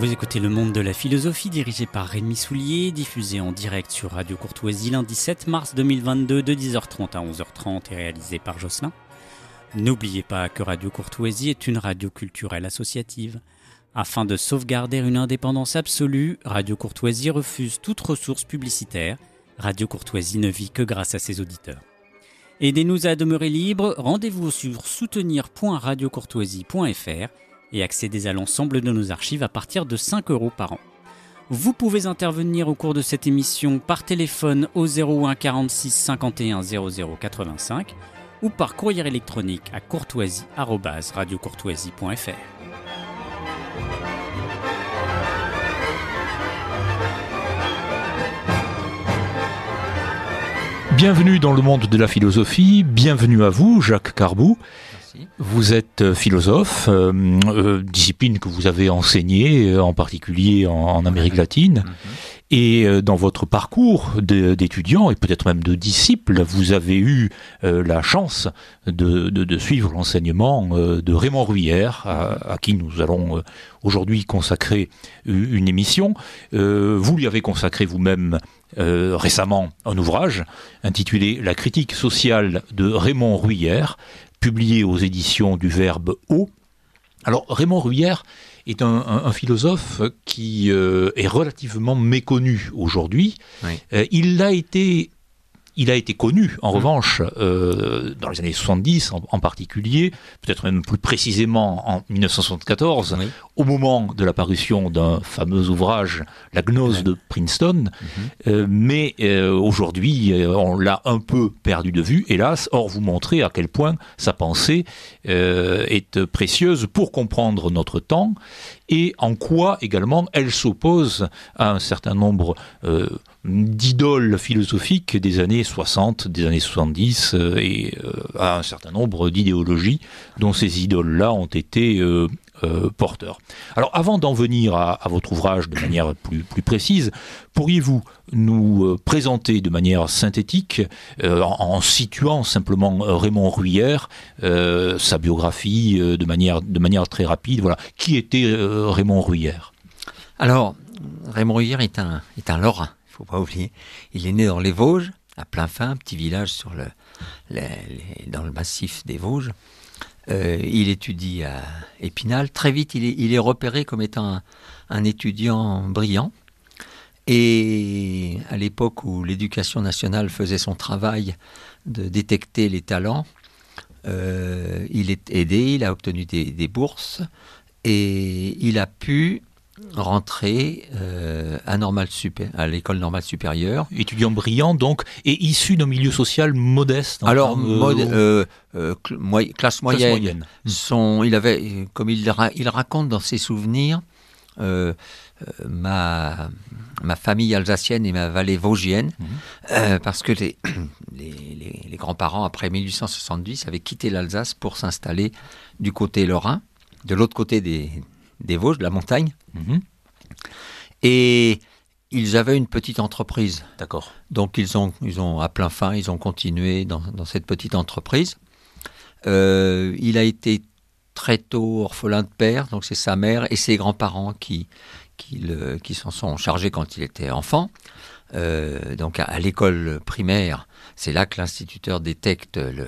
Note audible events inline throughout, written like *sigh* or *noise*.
Vous écoutez Le Monde de la Philosophie, dirigé par Rémi Soulier, diffusé en direct sur Radio Courtoisie lundi 7 mars 2022 de 10h30 à 11h30 et réalisé par Jocelyn. N'oubliez pas que Radio Courtoisie est une radio culturelle associative. Afin de sauvegarder une indépendance absolue, Radio Courtoisie refuse toute ressource publicitaire. Radio Courtoisie ne vit que grâce à ses auditeurs. Aidez-nous à demeurer libre, rendez-vous sur soutenir.radiocourtoisie.fr et accédez à l'ensemble de nos archives à partir de 5 euros par an. Vous pouvez intervenir au cours de cette émission par téléphone au 01 46 51 00 85 ou par courrier électronique à courtoisie.fr. Bienvenue dans le monde de la philosophie, bienvenue à vous Jacques Carbou. Vous êtes euh, philosophe, euh, euh, discipline que vous avez enseignée en particulier en, Amérique mhm. latine. Mhm. Et dans votre parcours d'étudiant et peut-être même de disciple, vous avez eu la chance de, suivre l'enseignement de Raymond Ruyère, à, qui nous allons aujourd'hui consacrer une émission. vous lui avez consacré vous-même récemment un ouvrage intitulé La critique sociale de Raymond Ruyère, publié aux éditions du Verbe haut. Alors Raymond Ruyère est un, philosophe qui euh, est relativement méconnu aujourd'hui. Euh, il a été il a été connu, en mmh. revanche, euh, dans les années 70 en, particulier, peut-être même plus précisément en 1974, au moment de l'apparition d'un fameux ouvrage, La gnose de Princeton. Mmh. Euh, mais euh, aujourd'hui, on l'a un peu perdu de vue, hélas. Or, vous montrez à quel point sa pensée est précieuse pour comprendre notre temps et en quoi également elle s'oppose à un certain nombre d'idoles philosophiques des années 60, des années 70 euh, et euh, à un certain nombre d'idéologies dont ces idoles-là ont été euh, porteurs. Alors avant d'en venir à, votre ouvrage de manière plus, précise, pourriez-vous nous présenter de manière synthétique, en, situant simplement Raymond Ruyère, sa biographie de, manière, de manière très rapide voilà. Qui était Raymond Ruyère Alors, Raymond Ruyère est un, est un Lorrain. Il est né dans les Vosges, à Plainfin, petit village dans le massif des Vosges. Euh, il étudie à Épinal. Très vite, il est, repéré comme étant un, étudiant brillant. Et à l'époque où l'éducation nationale faisait son travail de détecter les talents, euh, il est aidé, il a obtenu des, des bourses et il a pu rentré euh, à, normal super, à l'école normale supérieure. Étudiant brillant donc, et issu d'un milieu social modeste. Alors, euh, mode, euh, classe moyenne. Mmh. sont il avait, comme il, il raconte dans ses souvenirs, ma, ma famille alsacienne et ma vallée vosgienne, mmh. parce que les, *coughs* les, les, les grands-parents, après 1870, avaient quitté l'Alsace pour s'installer du côté lorrain, de l'autre côté des, des Vosges, de la montagne. Mhm. Et ils avaient une petite entreprise. D'accord. Donc ils ont, ils ont à plein fin, ils ont continué dans, cette petite entreprise. Euh, il a été très tôt orphelin de père, donc c'est sa mère et ses grands-parents qui, qui, s'en sont chargés quand il était enfant. Euh, donc à l'école primaire, c'est là que l'instituteur détecte le,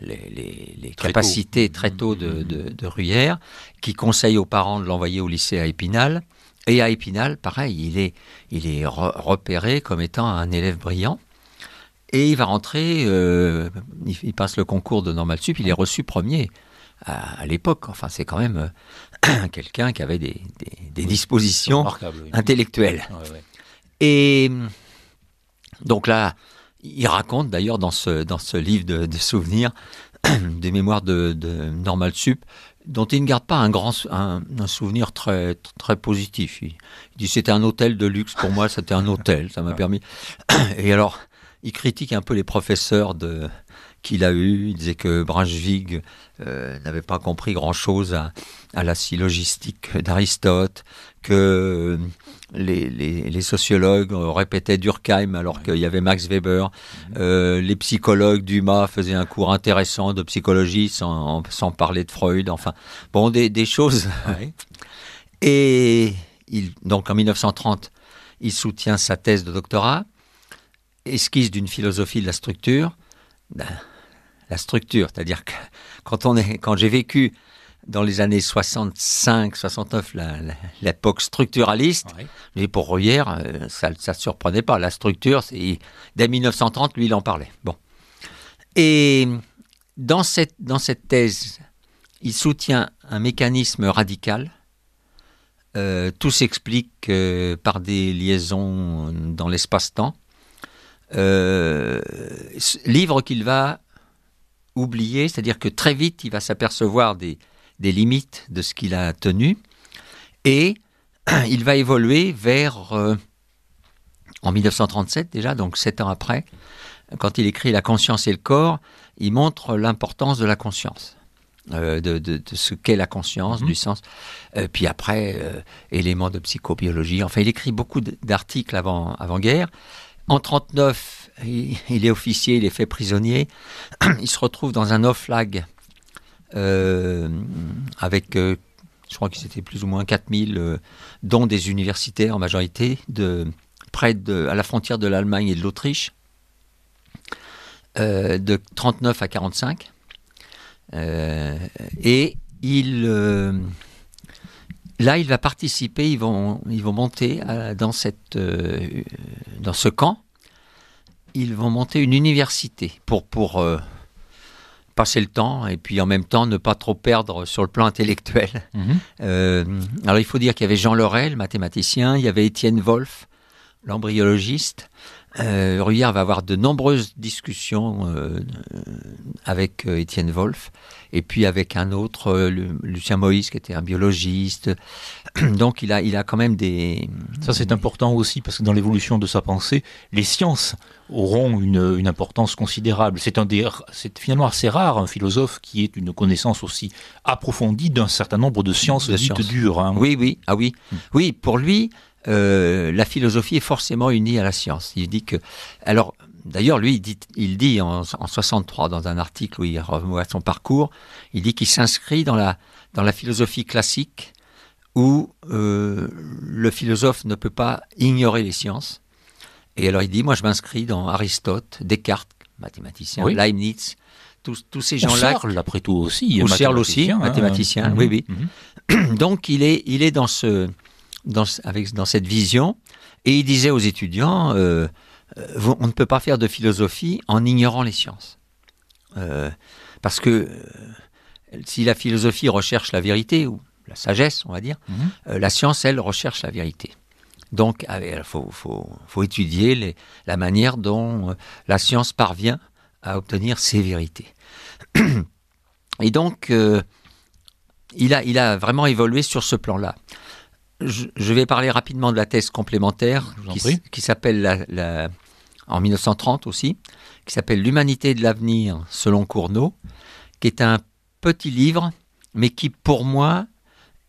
les, capacités très tôt de, de, Ruyère, qui conseille aux parents de l'envoyer au lycée à Épinal. Et à Épinal, pareil, il est, il est repéré comme étant un élève brillant. Et il va rentrer, euh, il, passe le concours de Normal Sup, il est reçu premier à, l'époque. Enfin, c'est quand même euh, *clears throat* quelqu'un qui avait des, dispositions intellectuelles. Et hum, donc là, il raconte d'ailleurs dans ce, dans ce livre de, de souvenirs, *clears throat* des mémoires de, de, Normal Sup, dont il ne garde pas un grand un, un souvenir très, très positif. Il, dit c'était un hôtel de luxe pour moi, c'était un hôtel, ça m'a ah. permis. *clears throat* Et alors, il critique un peu les professeurs de, qu'il a eu. Il disait que brajvig euh, n'avait pas compris grand-chose à, à, la syllogistique d'Aristote, que euh, les, sociologues euh, répétaient Durkheim alors qu'il y avait Max Weber. Mhm. Euh, les psychologues Dumas faisaient un cours intéressant de psychologie sans, parler de Freud. Enfin, bon, des, choses. *laughs* Et donc en 1930, il soutient sa thèse de doctorat, esquisse d'une philosophie de la structure. Ben, la structure, c'est-à-dire que quand, quand j'ai vécu dans les années 65, 69, l'époque structuraliste. Mais pour Royer, euh, ça ne surprenait pas. La structure, dès 1930, lui, il en parlait. Bon. Et dans cette, thèse, il soutient un mécanisme radical. Euh, tout s'explique euh, par des liaisons dans l'espace-temps. livre qu'il va oublier, c'est-à-dire que très vite, il va s'apercevoir des, des limites de ce qu'il a tenu, et *clears throat* il va évoluer vers, euh, en 1937 déjà, donc sept ans après, quand il écrit La conscience et le corps, il montre l'importance de la conscience. Euh, de, ce qu'est la conscience, mhm. du sens. Euh, puis après, éléments de psychobiologie. Enfin, il écrit beaucoup d'articles avant, avant guerre. En 1939 il, est officier, il est fait prisonnier. *clears throat* il se retrouve dans un off-lag euh, avec, euh, je crois que c'était plus ou moins 4000, euh, dont des universitaires en majorité, de, près de, à la frontière de l'Allemagne et de l'Autriche, de 39 à 45. et il là, il va participer, ils vont, ils vont monter dans, cette, dans ce camp, ils vont monter une université pour, pour passer le temps et puis en même temps ne pas trop perdre sur le plan intellectuel. Mhm. Euh, alors il faut dire qu'il y avait Jean Laurel, mathématicien, il y avait Étienne Wolff, l'embryologiste, euh, Ruyard va avoir de nombreuses discussions euh, avec euh, Étienne Wolff et puis avec un autre, euh, Lucien Moïse, qui était un biologiste. *clears throat* Donc il a, il a quand même des... Ça c'est important aussi parce que dans l'évolution de sa pensée, les sciences auront une, importance considérable. C'est, un des, c'est finalement assez rare un philosophe qui ait une connaissance aussi approfondie d'un certain nombre de sciences de dites dures. Hein. Oui, oui, ah oui. Hmm. Oui, pour lui, euh, la philosophie est forcément unie à la science. Il dit que, alors, d'ailleurs, lui, il dit, il dit en, en, 63 dans un article où il à son parcours, il dit qu'il s'inscrit dans la dans la philosophie classique où euh, le philosophe ne peut pas ignorer les sciences. Et alors il dit, moi, je m'inscris dans Aristote, Descartes, mathématicien, Leibniz, tous, ces gens-là. Charles, après tout, aussi. aussi, hein. mathématicien. oui, oui. Mhm. *clears throat* Donc, il est, il est dans ce, dans, avec, dans cette vision, et il disait aux étudiants, euh, euh, on ne peut pas faire de philosophie en ignorant les sciences. Euh, parce que si la philosophie recherche la vérité, ou la sagesse, on va dire, mhm. la science, elle, recherche la vérité. Donc, il faut, étudier la manière dont la science parvient à obtenir ses vérités. *clears throat* Et donc, il, a, il a vraiment évolué sur ce plan-là je, vais parler rapidement de la thèse complémentaire qui, s'appelle en 1930 aussi, qui s'appelle L'humanité de l'avenir selon Cournot, qui est un petit livre, mais qui pour moi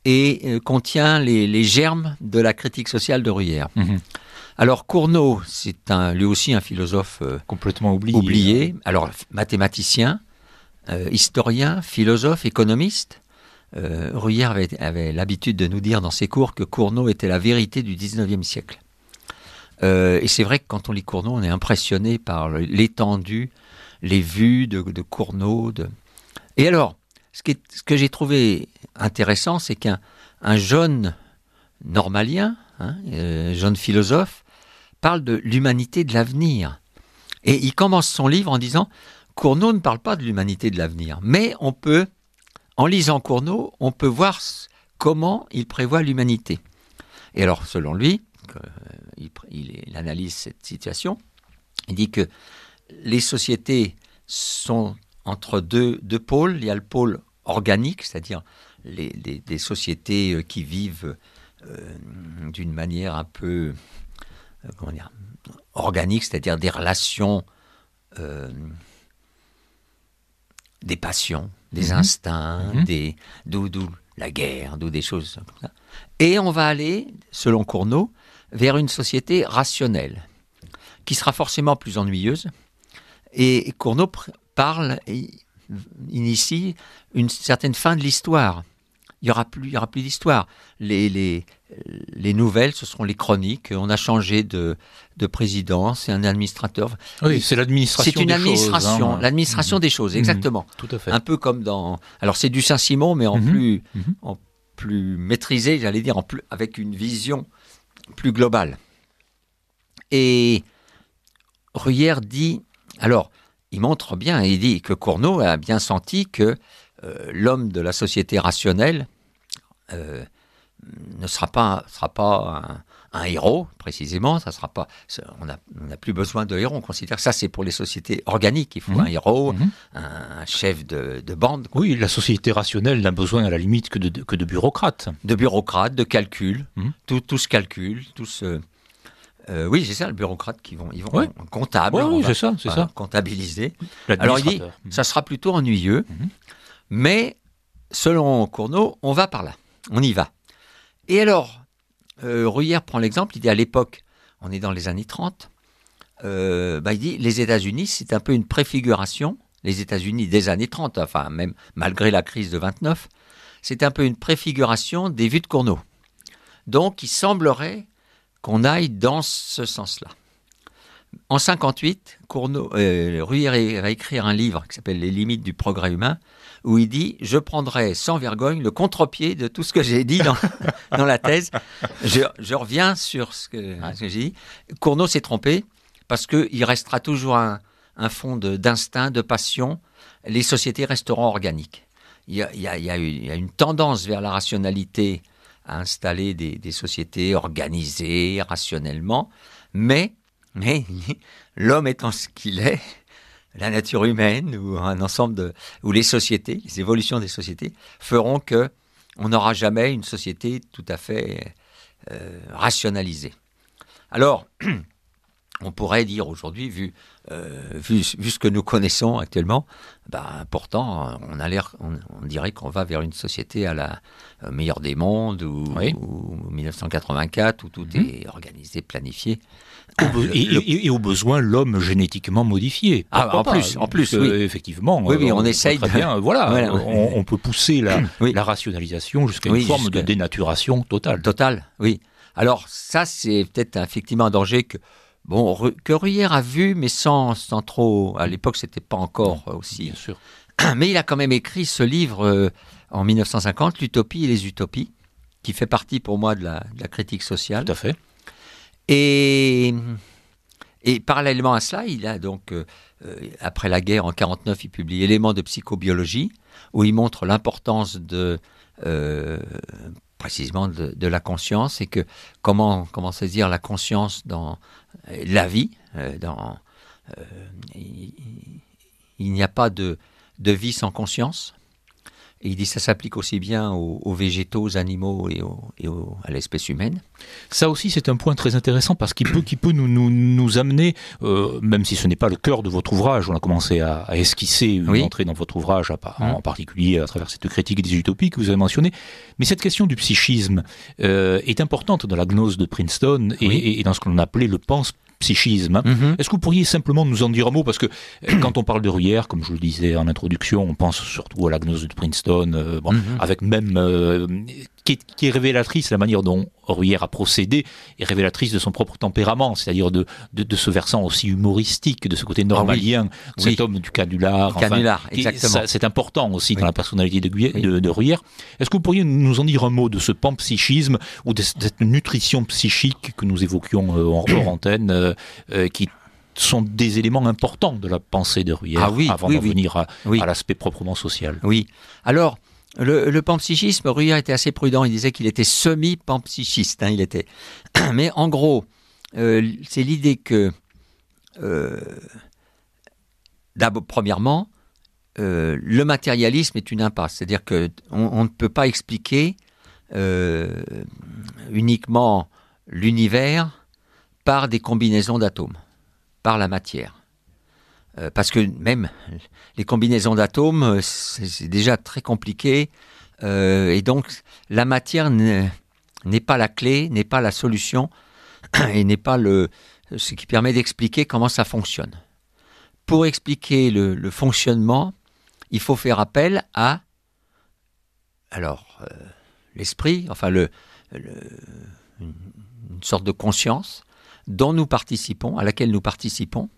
est, euh, contient les, germes de la critique sociale de Ruyère. Mhm. Alors Cournot, c'est lui aussi un philosophe euh, complètement oublié. oublié. Hein. Alors mathématicien, euh, historien, philosophe, économiste. Euh, Ruyère avait, l'habitude de nous dire dans ses cours que Cournot était la vérité du 19e siècle. Euh, et c'est vrai que quand on lit Cournot, on est impressionné par l'étendue, les vues de, Cournot. Et alors, ce, que j'ai trouvé intéressant, c'est qu'un jeune normalien, un hein, euh, jeune philosophe, parle de l'humanité de l'avenir. Et il commence son livre en disant Cournot ne parle pas de l'humanité de l'avenir, mais on peut en lisant Cournot, on peut voir comment il prévoit l'humanité. Et alors, selon lui, euh, il, analyse cette situation, il dit que les sociétés sont entre deux, deux pôles. Il y a le pôle organique, c'est-à-dire les, des sociétés euh, qui vivent euh, d'une manière un peu comment dire, organique, c'est-à-dire des relations, des passions, des mhm. instincts, mhm. des d'où la guerre, d'où des choses comme ça. Et on va aller, selon Cournot, vers une société rationnelle, qui sera forcément plus ennuyeuse. Et Cournot parle, initie une certaine fin de l'histoire. Il n'y aura plus, il y aura plus d'histoire. Les, les, les nouvelles, ce seront les chroniques. On a changé de, de président, c'est un administrateur. Oui, c'est l'administration. C'est une administration, hein. l'administration mmh. des choses, mmh. exactement. Tout à fait. Un peu comme dans. Alors c'est du Saint-Simon, mais en mmh. plus en plus maîtrisé, j'allais dire, en plus avec une vision plus globale. Et Ruyère dit, alors il montre bien, il dit que Cournot a bien senti que euh, l'homme de la société rationnelle euh, ne sera pas, sera pas un, héros, précisément. Ça sera pas, on n'a plus besoin de héros. On considère ça, c'est pour les sociétés organiques. Il faut mhm. un héros, mhm. un chef de, bande. Oui, la société rationnelle n'a besoin, à la limite, que de, bureaucrates. De bureaucrates, de calculs. Mhm. Tout, tout se calcule, tout euh, oui, c'est ça, le bureaucrate qui vont, ils vont comptable, oui, c'est ça, c'est ça. Euh, comptabiliser. Alors il dit, ça sera plutôt ennuyeux, mais selon Cournot, on va par là, on y va. Et alors, euh, Ruière prend l'exemple, il dit à l'époque, on est dans les années 30, euh, bah, il dit les États-Unis, c'est un peu une préfiguration, les États-Unis des années 30, enfin même malgré la crise de 29, c'est un peu une préfiguration des vues de Cournot. Donc il semblerait qu'on aille dans ce sens-là. En 58, Cournot, va écrire un livre qui s'appelle Les limites du progrès humain, où il dit Je prendrai sans vergogne le contre-pied de tout ce que j'ai dit dans, *laughs* la thèse. Je, reviens sur ce que, j'ai dit. Cournot s'est trompé parce qu'il restera toujours un, fond d'instinct, de, passion. Les sociétés resteront organiques. Il y a, une, tendance vers la rationalité à installer des, sociétés organisées rationnellement, mais, mais *laughs* l'homme étant ce qu'il est, la nature humaine ou un ensemble de ou les sociétés, les évolutions des sociétés feront que on n'aura jamais une société tout à fait euh, rationalisée. Alors *clears throat* on pourrait dire aujourd'hui, euh, vu, vu, ce que nous connaissons actuellement, bah, pourtant, on, a on, dirait qu'on va vers une société à la euh, meilleure des mondes, ou, 1984, où tout mhm. est organisé, planifié. Ah, et, au besoin, l'homme génétiquement modifié. Ah, en, plus, en hein, plus, effectivement. Oui, euh, on, essaye. bien, voilà, on, peut pousser la, *clears throat* rationalisation jusqu'à une forme de dénaturation totale. Totale, oui. Alors ça, c'est peut-être effectivement un danger que bon, que Ruyère a vu, mais sans, trop. À l'époque, c'était pas encore euh, aussi. Bien sûr. *clears throat* Mais il a quand même écrit ce livre euh, en 1950, L'utopie et les utopies, qui fait partie pour moi de la, critique sociale. Tout à fait. Et, et parallèlement à cela, il a donc, euh, après la guerre en 1949, il publie Éléments de psychobiologie, où il montre l'importance de. précisément de, la conscience et que comment comment saisir la conscience dans euh, la vie. Euh, euh, il n'y a pas de vie sans conscience. Et il dit ça s'applique aussi bien aux, végétaux, aux animaux et, à l'espèce humaine. Ça aussi, c'est un point très intéressant parce qu'il peut, peut nous, nous, amener, euh, même si ce n'est pas le cœur de votre ouvrage, on a commencé à, esquisser une entrée dans votre ouvrage, à, hein. en particulier à travers cette critique des utopies que vous avez mentionnée, mais cette question du psychisme euh, est importante dans la gnose de Princeton et, et dans ce qu'on appelait le pense psychisme. Hein. Mhm. Est-ce que vous pourriez simplement nous en dire un mot Parce que euh, quand on parle de Ruyère, comme je le disais en introduction, on pense surtout à la gnose de Princeton, euh, mhm. avec même euh, qui est, révélatrice, la manière dont Ruyère a procédé, est révélatrice de son propre tempérament, c'est-à-dire de, de, ce versant aussi humoristique, de ce côté ah normalien, cet homme du canular. canular C'est important aussi dans la personnalité de, de, de Est-ce que vous pourriez nous en dire un mot de ce panpsychisme ou de cette nutrition psychique que nous évoquions euh, en hors *coughs* euh, euh, qui sont des éléments importants de la pensée de Ruyère, ah avant d'en venir à, à l'aspect proprement social. Oui. Alors, le, panpsychisme, Ruyer était assez prudent. Il disait qu'il était semi-panpsychiste. Hein, il était. *clears throat* Mais en gros, euh, c'est l'idée que, euh, d'abord, premièrement, euh, le matérialisme est une impasse. C'est-à-dire que on ne peut pas expliquer uniquement l'univers par des combinaisons d'atomes, par la matière. Euh, parce que même les combinaisons d'atomes, euh, c'est déjà très compliqué. Euh, et donc, la matière n'est pas la clé, n'est pas la solution, *clears throat* et n'est pas le, ce qui permet d'expliquer comment ça fonctionne. Pour expliquer le, fonctionnement, il faut faire appel à alors l'esprit, enfin le, une sorte de conscience dont nous participons, à laquelle nous participons,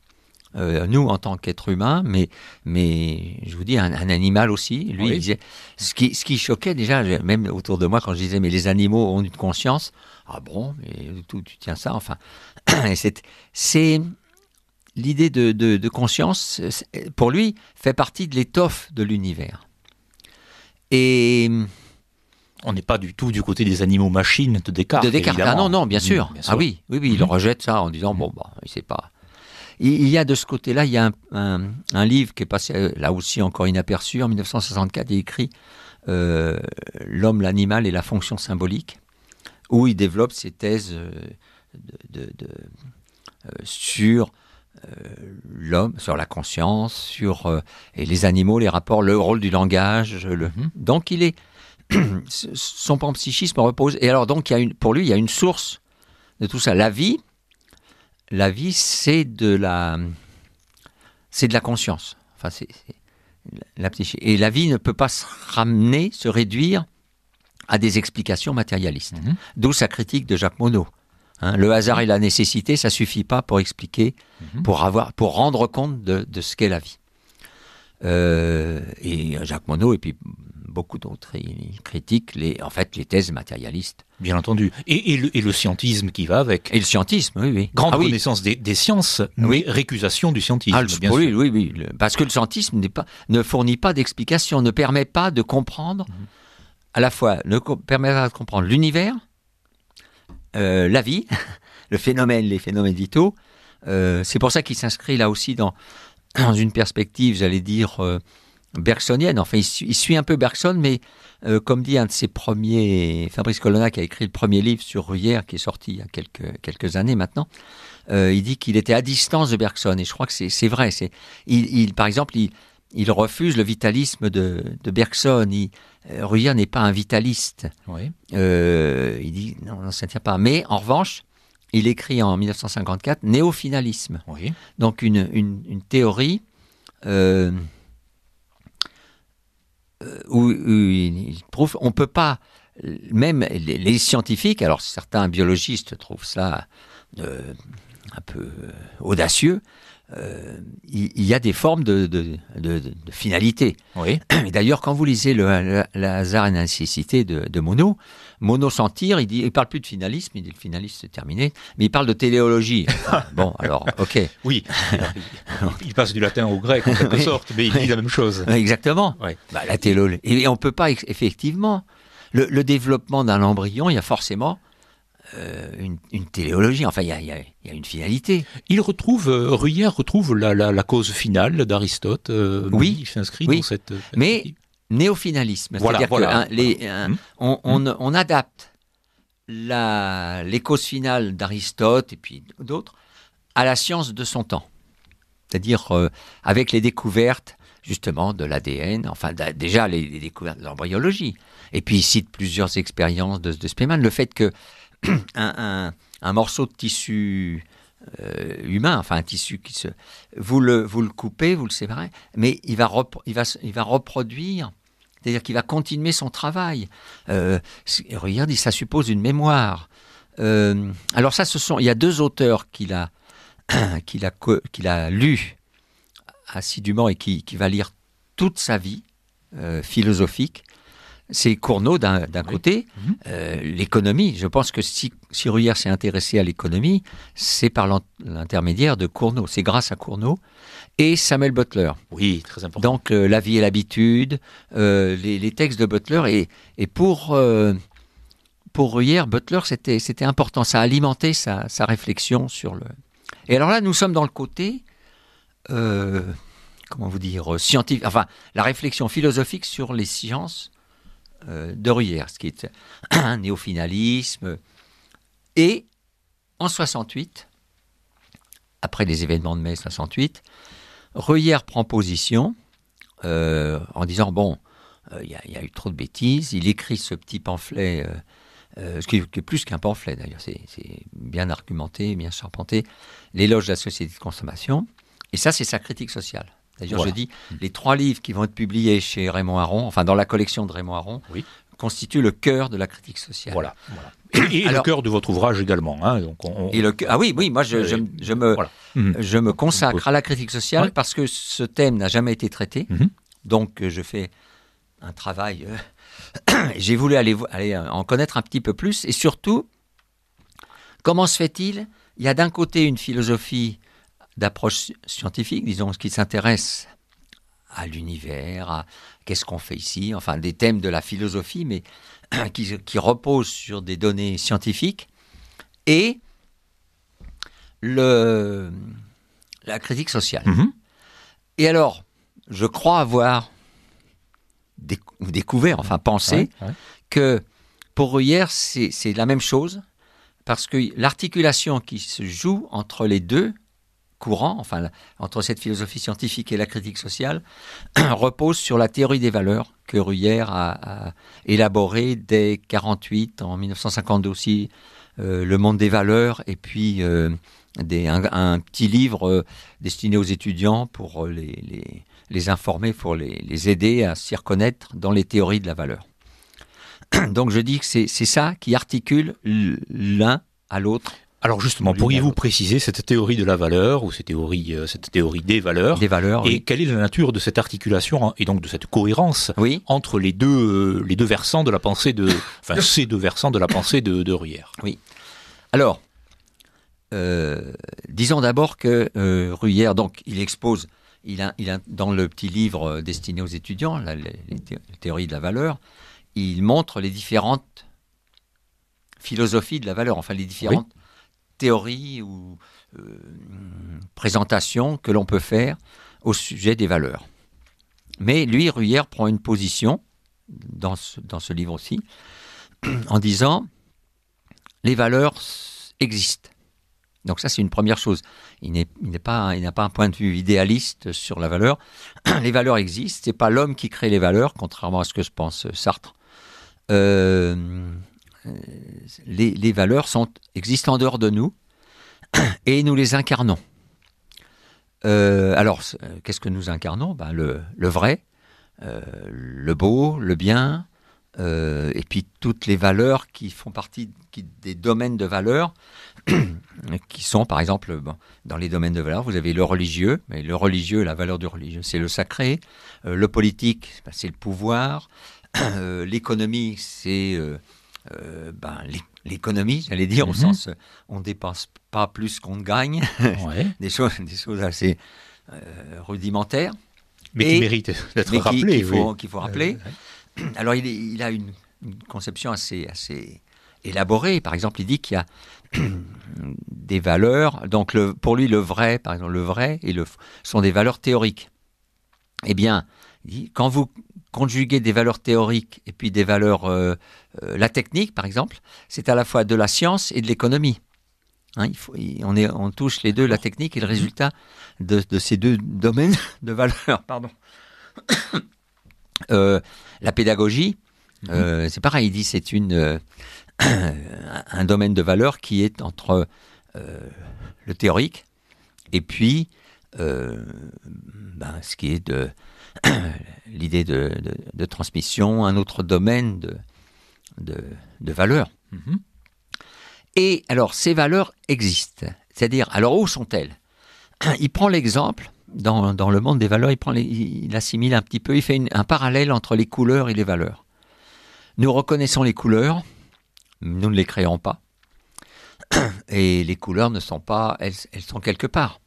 euh, nous en tant qu'êtres humains, mais, mais je vous dis, un, animal aussi. Lui, disait, ce qui, ce choquait déjà, même autour de moi, quand je disais, mais les animaux ont une conscience. Ah bon, mais tout, tu tiens ça, enfin. *clears throat* c'est l'idée de, conscience, pour lui, fait partie de l'étoffe de l'univers. Et on n'est pas du tout du côté des animaux machines de Descartes. De ah non, non, bien mm, sûr. Ah oui, oui, oui, il mm. rejette ça en disant mm. bon, bah, il sait pas il y a de ce côté-là, il y a un, livre qui est passé euh, là aussi encore inaperçu en 1964, il écrit euh, L'homme, l'animal et la fonction symbolique, où il développe ses thèses euh, de, sur l'homme, sur la conscience, sur et les animaux, les rapports, le rôle du langage. Le... Mhm. Donc il est *clears throat* son panpsychisme repose. Et alors donc il une, pour lui, il y a une source de tout ça, la vie la vie, c'est de la, c'est de la conscience. la Et la vie ne peut pas se ramener, se réduire à des explications matérialistes. Mhm. D'où sa critique de Jacques Monod. Hein. le hasard et la nécessité, ça suffit pas pour expliquer, mhm. pour avoir, pour rendre compte de, ce qu'est la vie. Euh, et Jacques Monod et puis beaucoup d'autres. Il critique les, en fait les thèses matérialistes. Bien entendu. Et, le, scientisme qui va avec. Et le scientisme, oui, oui. Grande ah connaissance des, sciences, mais récusation du scientisme. Ah, bien sûr. oui, oui. Parce que le scientisme pas, ne fournit pas d'explication, ne permet pas de comprendre, à la fois, ne permet pas de comprendre l'univers, euh, la vie, *laughs* le phénomène, les phénomènes vitaux. Euh, c'est pour ça qu'il s'inscrit là aussi dans, dans une perspective, j'allais dire, euh, bergsonienne. Enfin, il, suit un peu Bergson, mais euh, comme dit un de ses premiers, Fabrice Colonna, qui a écrit le premier livre sur Ruyère, qui est sorti il y a quelques, quelques années maintenant, euh, il dit qu'il était à distance de Bergson. Et je crois que c'est vrai. C'est, il, par exemple, il, il refuse le vitalisme de, de Bergson. Il, euh, Ruyère n'est pas un vitaliste. Oui. il dit non, ça ne tient pas. Mais en revanche, il écrit en 1954 finalisme Oui. Donc une, une, théorie euh, où, euh, où on peut pas, même les, scientifiques, alors certains biologistes trouvent ça euh, un peu euh, audacieux, euh, il, y, a des formes de, finalité. Oui. D'ailleurs, quand vous lisez le, hasard et la nécessité de, Mono, Mono s'en tire, il ne parle plus de finalisme, il dit le finalisme c'est terminé, mais il parle de téléologie. *laughs* bon, alors, ok. Oui, il, passe du latin au grec en quelque sorte, mais il dit la même chose. Exactement. Bah, la Et on peut pas effectivement le, le développement d'un embryon, il y a forcément euh, une, téléologie. Enfin, il y, a, une finalité. Il retrouve, euh, Ruyère retrouve la, la, cause finale d'Aristote. Euh, oui, il s'inscrit dans cette. Mais néo finalisme c'est-à-dire voilà, hein, hein, mmh. on, on, adapte la, les causes finales d'Aristote et puis d'autres à la science de son temps. C'est-à-dire avec les découvertes justement de l'ADN, enfin déjà les, découvertes de l'embryologie. Et puis il cite plusieurs expériences de, de le fait que *clears throat* un, un, morceau de tissu euh, humain, enfin un tissu qui se... Vous le, vous le coupez, vous le séparez, mais il va, il va, va reproduire, c'est-à-dire qu'il va continuer son travail. Euh, regarde, ça suppose une mémoire. Euh, alors ça, ce sont... Il y a deux auteurs qu'il a, *clears throat* qu'il a, qu'il a lu assidûment et qui, qui va lire toute sa vie euh, philosophique c'est Cournot d'un côté, mhm. euh, l'économie. Je pense que si, si Ruyère s'est intéressé à l'économie, c'est par l'intermédiaire de Cournot. C'est grâce à Cournot et Samuel Butler. Oui, très important. Donc, euh, La vie et l'habitude, euh, les, textes de Butler. Et, et pour, pour Ruyère, Butler, c'était important. Ça alimentait sa, sa, réflexion sur le. Et alors là, nous sommes dans le côté comment vous dire, scientifique, enfin, la réflexion philosophique sur les sciences euh, de Ruyère, ce qui est un néo-finalisme, Et en 68, après les événements de mai 68, Ruyère prend position euh, en disant bon, euh, il y, a eu trop de bêtises. Il écrit ce petit pamphlet, ce qui est plus qu'un pamphlet d'ailleurs, c'est bien argumenté, bien charpenté, l'éloge de la société de consommation. Et ça, c'est sa critique sociale. D'ailleurs, je dis, mm. les trois livres qui vont être publiés chez Raymond Aron, enfin dans la collection de Raymond Aron, constituent le cœur de la critique sociale. Voilà. *coughs* Et, le cœur de votre ouvrage également. Hein, donc on, ah oui, oui, moi je, me, je me mm-hmm. consacre à la critique sociale parce que ce thème n'a jamais été traité. Mm-hmm. Donc euh, je fais un travail. Euh, *coughs* j'ai voulu aller, aller euh, en connaître un petit peu plus et surtout, comment se fait-il Il y a d'un côté une philosophie d'approche scientifique, disons, qui s'intéresse à l'univers, à qu'est-ce qu'on fait ici, enfin des thèmes de la philosophie, mais *clears throat* qui, reposent sur des données scientifiques. Et le, la critique sociale. Mm-hmm. Et alors, je crois avoir découvert, enfin pensé, que pour Ruyère, c'est la même chose, parce que l'articulation qui se joue entre les deux, courant, enfin, entre cette philosophie scientifique et la critique sociale, *clears throat* repose sur la théorie des valeurs que Ruyère a, élaborée dès 48, en 1952 aussi, euh, Le monde des valeurs, et puis euh, des, un, petit livre euh, destiné aux étudiants pour les, les, informer, pour les aider à s'y reconnaître dans les théories de la valeur. *clears throat* Donc je dis que c'est ça qui articule l'un à l'autre alors justement, pourriez-vous préciser cette théorie de la valeur ou cette théorie, euh, cette théorie des valeurs Des valeurs. Et quelle est la nature de cette articulation et donc de cette cohérence entre les deux, euh, les deux versants de la pensée de, *laughs* enfin ces deux versants de la pensée de, de Ruyère Oui. Alors, euh, disons d'abord que Ruyère, donc, il expose, il a, il dans le petit livre destiné aux étudiants, la, théorie de la valeur, il montre les différentes philosophies de la valeur, enfin les différentes théorie ou euh, présentation que l'on peut faire au sujet des valeurs. Mais lui, Ruyère prend une position dans ce, dans ce livre aussi, *clears throat* en disant les valeurs existent. Donc ça, c'est une première chose. Il n'est pas, n'a pas un point de vue idéaliste sur la valeur. *clears throat* Les valeurs existent. ce n'est pas l'homme qui crée les valeurs, contrairement à ce que je pense Sartre. Euh, les, valeurs existent en dehors de nous *clears throat* et nous les incarnons. Euh, alors, euh, qu'est-ce que nous incarnons ben, le, vrai, euh, le beau, le bien, et puis toutes les valeurs qui font partie des domaines de valeurs, *clears throat* qui sont par exemple, dans les domaines de valeurs, vous avez le religieux, mais le religieux, la valeur du religieux, c'est le sacré, le politique, ben, c'est le pouvoir, *clears throat* l'économie, c'est euh, ben, l'économie, j'allais dire, au mhm. sens on ne dépense pas plus qu'on ne gagne, *laughs* des, choses, des choses assez euh, rudimentaires. Mais qui méritent d'être rappelées. Qu'il faut, faut, euh, rappeler. *clears throat* Alors il, a une, conception assez, assez élaborée. Par exemple, il dit qu'il y a *clears throat* des valeurs. Donc le, pour lui, le vrai, par exemple, le vrai et le sont des valeurs théoriques. Eh bien, quand vous conjuguer des valeurs théoriques et puis des valeurs, euh, euh, la technique par exemple, c'est à la fois de la science et de l'économie. Hein, il faut, on, touche les deux, la technique et le résultat de, ces deux domaines *laughs* de valeurs. Pardon. *coughs* Euh, la pédagogie, mhm. c'est pareil, il dit c'est une *coughs* un domaine de valeur qui est entre le théorique et puis ben, ce qui est de *clears throat* l'idée de, transmission, un autre domaine de, de, valeurs. Mhm. Et alors, ces valeurs existent. C'est-à-dire, alors où sont-elles *clears throat* Il prend l'exemple, dans, le monde des valeurs, il, prend il assimile un petit peu, il fait un parallèle entre les couleurs et les valeurs. Nous reconnaissons les couleurs, nous ne les créons pas. *clears throat* Et les couleurs ne sont pas, elles, elles sont quelque part.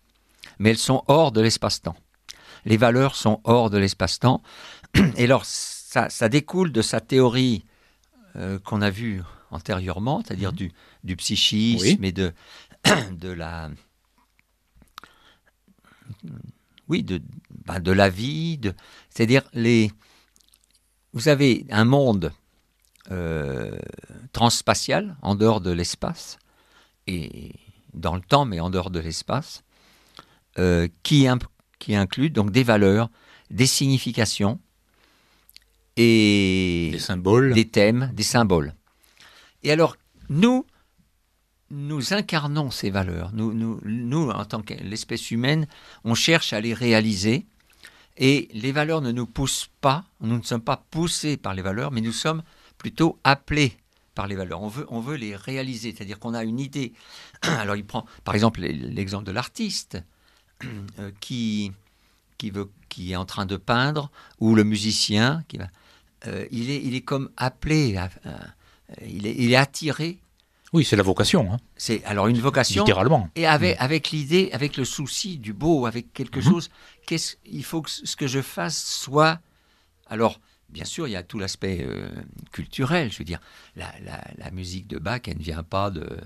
Mais elles sont hors de l'espace-temps les valeurs sont hors de l'espace-temps. *clears throat* Et alors, ça, découle de sa théorie euh, qu'on a vue antérieurement, c'est-à-dire mhm. du, psychisme mais *clears throat* de, la. Oui, de, ben, de la vie. c'est-à-dire, les, vous avez un monde euh, transspatial, en dehors de l'espace, et dans le temps, mais en dehors de l'espace, euh, qui, qui inclut donc des valeurs, des significations et des symboles, des thèmes, des symboles. Et alors nous, nous incarnons ces valeurs. Nous, en tant que l'espèce humaine, on cherche à les réaliser. Et les valeurs ne nous poussent pas, nous ne sommes pas poussés par les valeurs, mais nous sommes plutôt appelés par les valeurs. On veut, on veut les réaliser, c'est-à-dire qu'on a une idée. *clears throat* Alors il prend par exemple l'exemple de l'artiste. Euh, qui, qui, veut, qui est en train de peindre, ou le musicien, qui va, euh, il, est, il est comme appelé, euh, il, est, attiré. Oui, c'est la vocation. Hein. C'est alors une vocation. Littéralement. Et avec, mm. avec l'idée, avec le souci du beau, avec quelque mm-hmm. chose, qu'est-ce, il faut que ce que je fasse soit. Alors, bien sûr, il y a tout l'aspect culturel. Je veux dire, la, la musique de Bach, elle ne vient pas de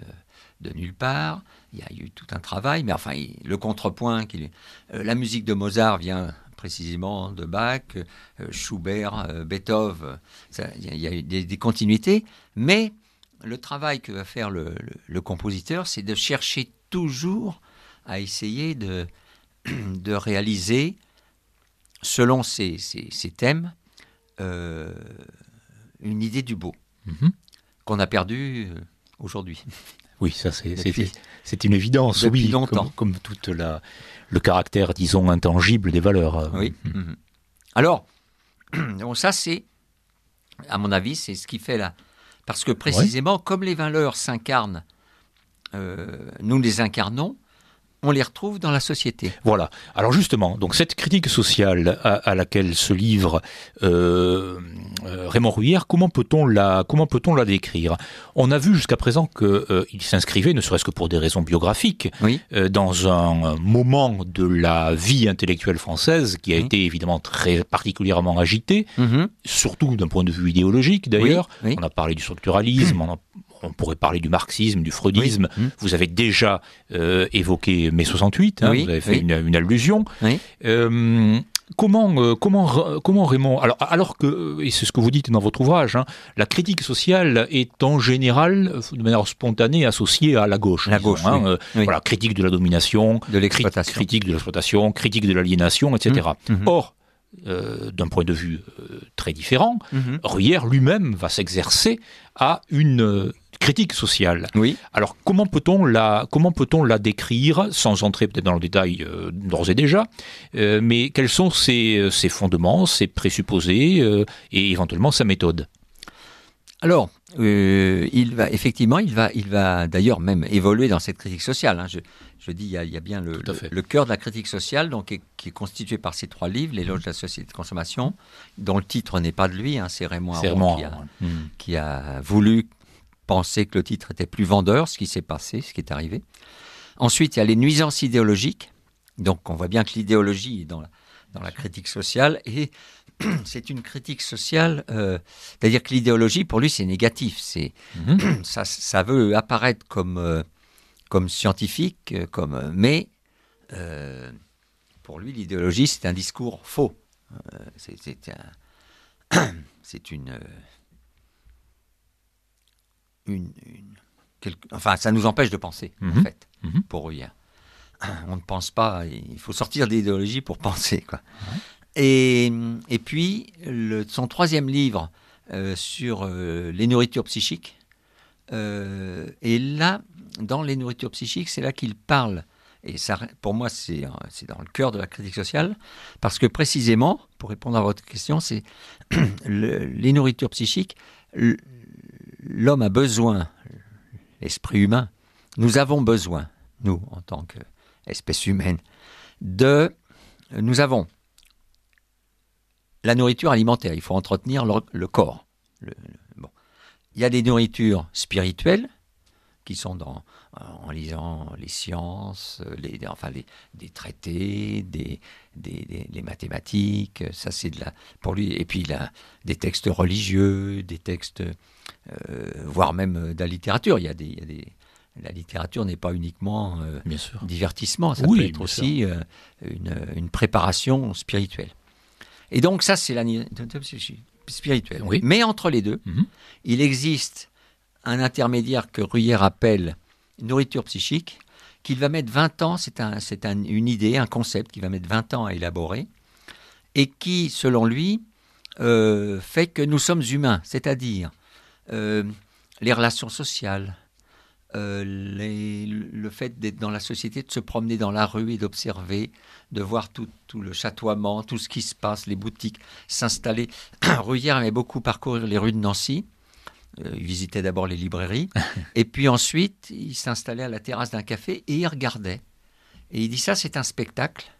de nulle part. Il y a eu tout un travail, mais enfin, le contrepoint, euh, la musique de Mozart vient précisément de Bach, euh, Schubert, euh, Beethoven. il y a eu des, continuités, mais le travail que va faire le, compositeur, c'est de chercher toujours à essayer de, *clears throat* réaliser, selon ses, thèmes, une idée du beau mhm. qu'on a perdu aujourd'hui. *laughs* Oui, ça c'est une évidence, Depuis Comme, comme toute la le caractère, disons, intangible des valeurs. Euh, oui. Hum, hum. Hum. Alors, *clears throat* ça c'est, à mon avis, c'est ce qui fait là, parce que précisément, comme les valeurs s'incarnent, euh, nous les incarnons, on les retrouve dans la société. Voilà. Alors justement, donc cette critique sociale à, laquelle se livre euh, euh, Raymond Rouillère, comment peut-on la comment peut-on la décrire On a vu jusqu'à présent qu'il euh, s'inscrivait, ne serait-ce que pour des raisons biographiques, dans un moment de la vie intellectuelle française qui a mmh. été évidemment très particulièrement agité, mmh surtout d'un point de vue idéologique d'ailleurs. On a parlé du structuralisme, *clears throat* on pourrait parler du marxisme, du freudisme. Mmh. Vous avez déjà euh, évoqué mai 68, hein, vous avez fait une, allusion. Euh, comment, euh, comment, comment Raymond, alors, alors que, et c'est ce que vous dites dans votre ouvrage, hein, la critique sociale est en général, de manière spontanée, associée à la gauche. La gauche, hein, critique de la domination, de l'exploitation. critique de l'exploitation, critique de l'aliénation, etc. Mmh. Mmh. Or, d'un point de vue très différent, mmh. Ruyère lui-même va s'exercer à une critique sociale. Oui. Alors comment peut-on la, comment peut-on la décrire, sans entrer peut-être dans le détail euh, d'ores et déjà, euh, mais quels sont ses, euh, fondements, ses présupposés et éventuellement sa méthode alors, il va effectivement, il va, il va d'ailleurs même évoluer dans cette critique sociale. Hein. Je, dis, il y, a, bien le, cœur de la critique sociale, donc qui est, constitué par ces trois livres, l'éloge de la société de consommation, dont le titre n'est pas de lui, hein, c'est Raymond qui a voulu penser que le titre était plus vendeur, ce qui s'est passé, ce qui est arrivé. Ensuite, il y a les nuisances idéologiques. Donc on voit bien que l'idéologie est dans la, dans la critique sociale et *clears throat* c'est une critique sociale, euh, c'est-à-dire que l'idéologie pour lui c'est négatif, c'est mhm. *clears throat* ça, veut apparaître comme euh, comme scientifique, euh, comme mais pour lui l'idéologie c'est un discours faux, *clears throat* c'est une une, enfin, ça nous empêche de penser, en mhm. fait, mhm. pour rien. On ne pense pas, il faut sortir d'idéologie pour *laughs* penser. Quoi. Et, puis, son troisième livre euh, sur euh, les nourritures psychiques, euh, et là, dans les nourritures psychiques, c'est là qu'il parle, et ça, pour moi, c'est dans le cœur de la critique sociale, parce que précisément, pour répondre à votre question, c'est *clears throat* les nourritures psychiques, l'homme a besoin, l'esprit humain, nous avons besoin, nous, en tant qu'espèce humaine, de... Nous avons la nourriture alimentaire, il faut entretenir le, corps. bon. Il y a des nourritures spirituelles qui sont dans en lisant les sciences, euh, les, enfin les, des traités, des, des, les mathématiques. Euh, ça, c'est de la pour lui. Et puis a des textes religieux, des textes, euh, voire même de la littérature. Il y a des, la littérature n'est pas uniquement bien sûr. divertissement, ça peut être aussi une, une, préparation spirituelle. Et donc ça, c'est la spirituelle. Mais entre les deux, mhm. il existe un intermédiaire que Ruyer appelle nourriture psychique qu'il va mettre 20 ans, c'est une idée, un concept qu'il va mettre 20 ans à élaborer, et qui, selon lui, euh, fait que nous sommes humains, c'est-à-dire euh, les relations sociales, euh, le fait d'être dans la société, de se promener dans la rue et d'observer, de voir tout, tout, le chatoiement, tout ce qui se passe, les boutiques, s'installer. *coughs* Ruyère aimait beaucoup parcourir les rues de Nancy. Euh, il visitait d'abord les librairies, *laughs* et puis ensuite, il s'installait à la terrasse d'un café et il regardait. Et il dit ça, c'est un spectacle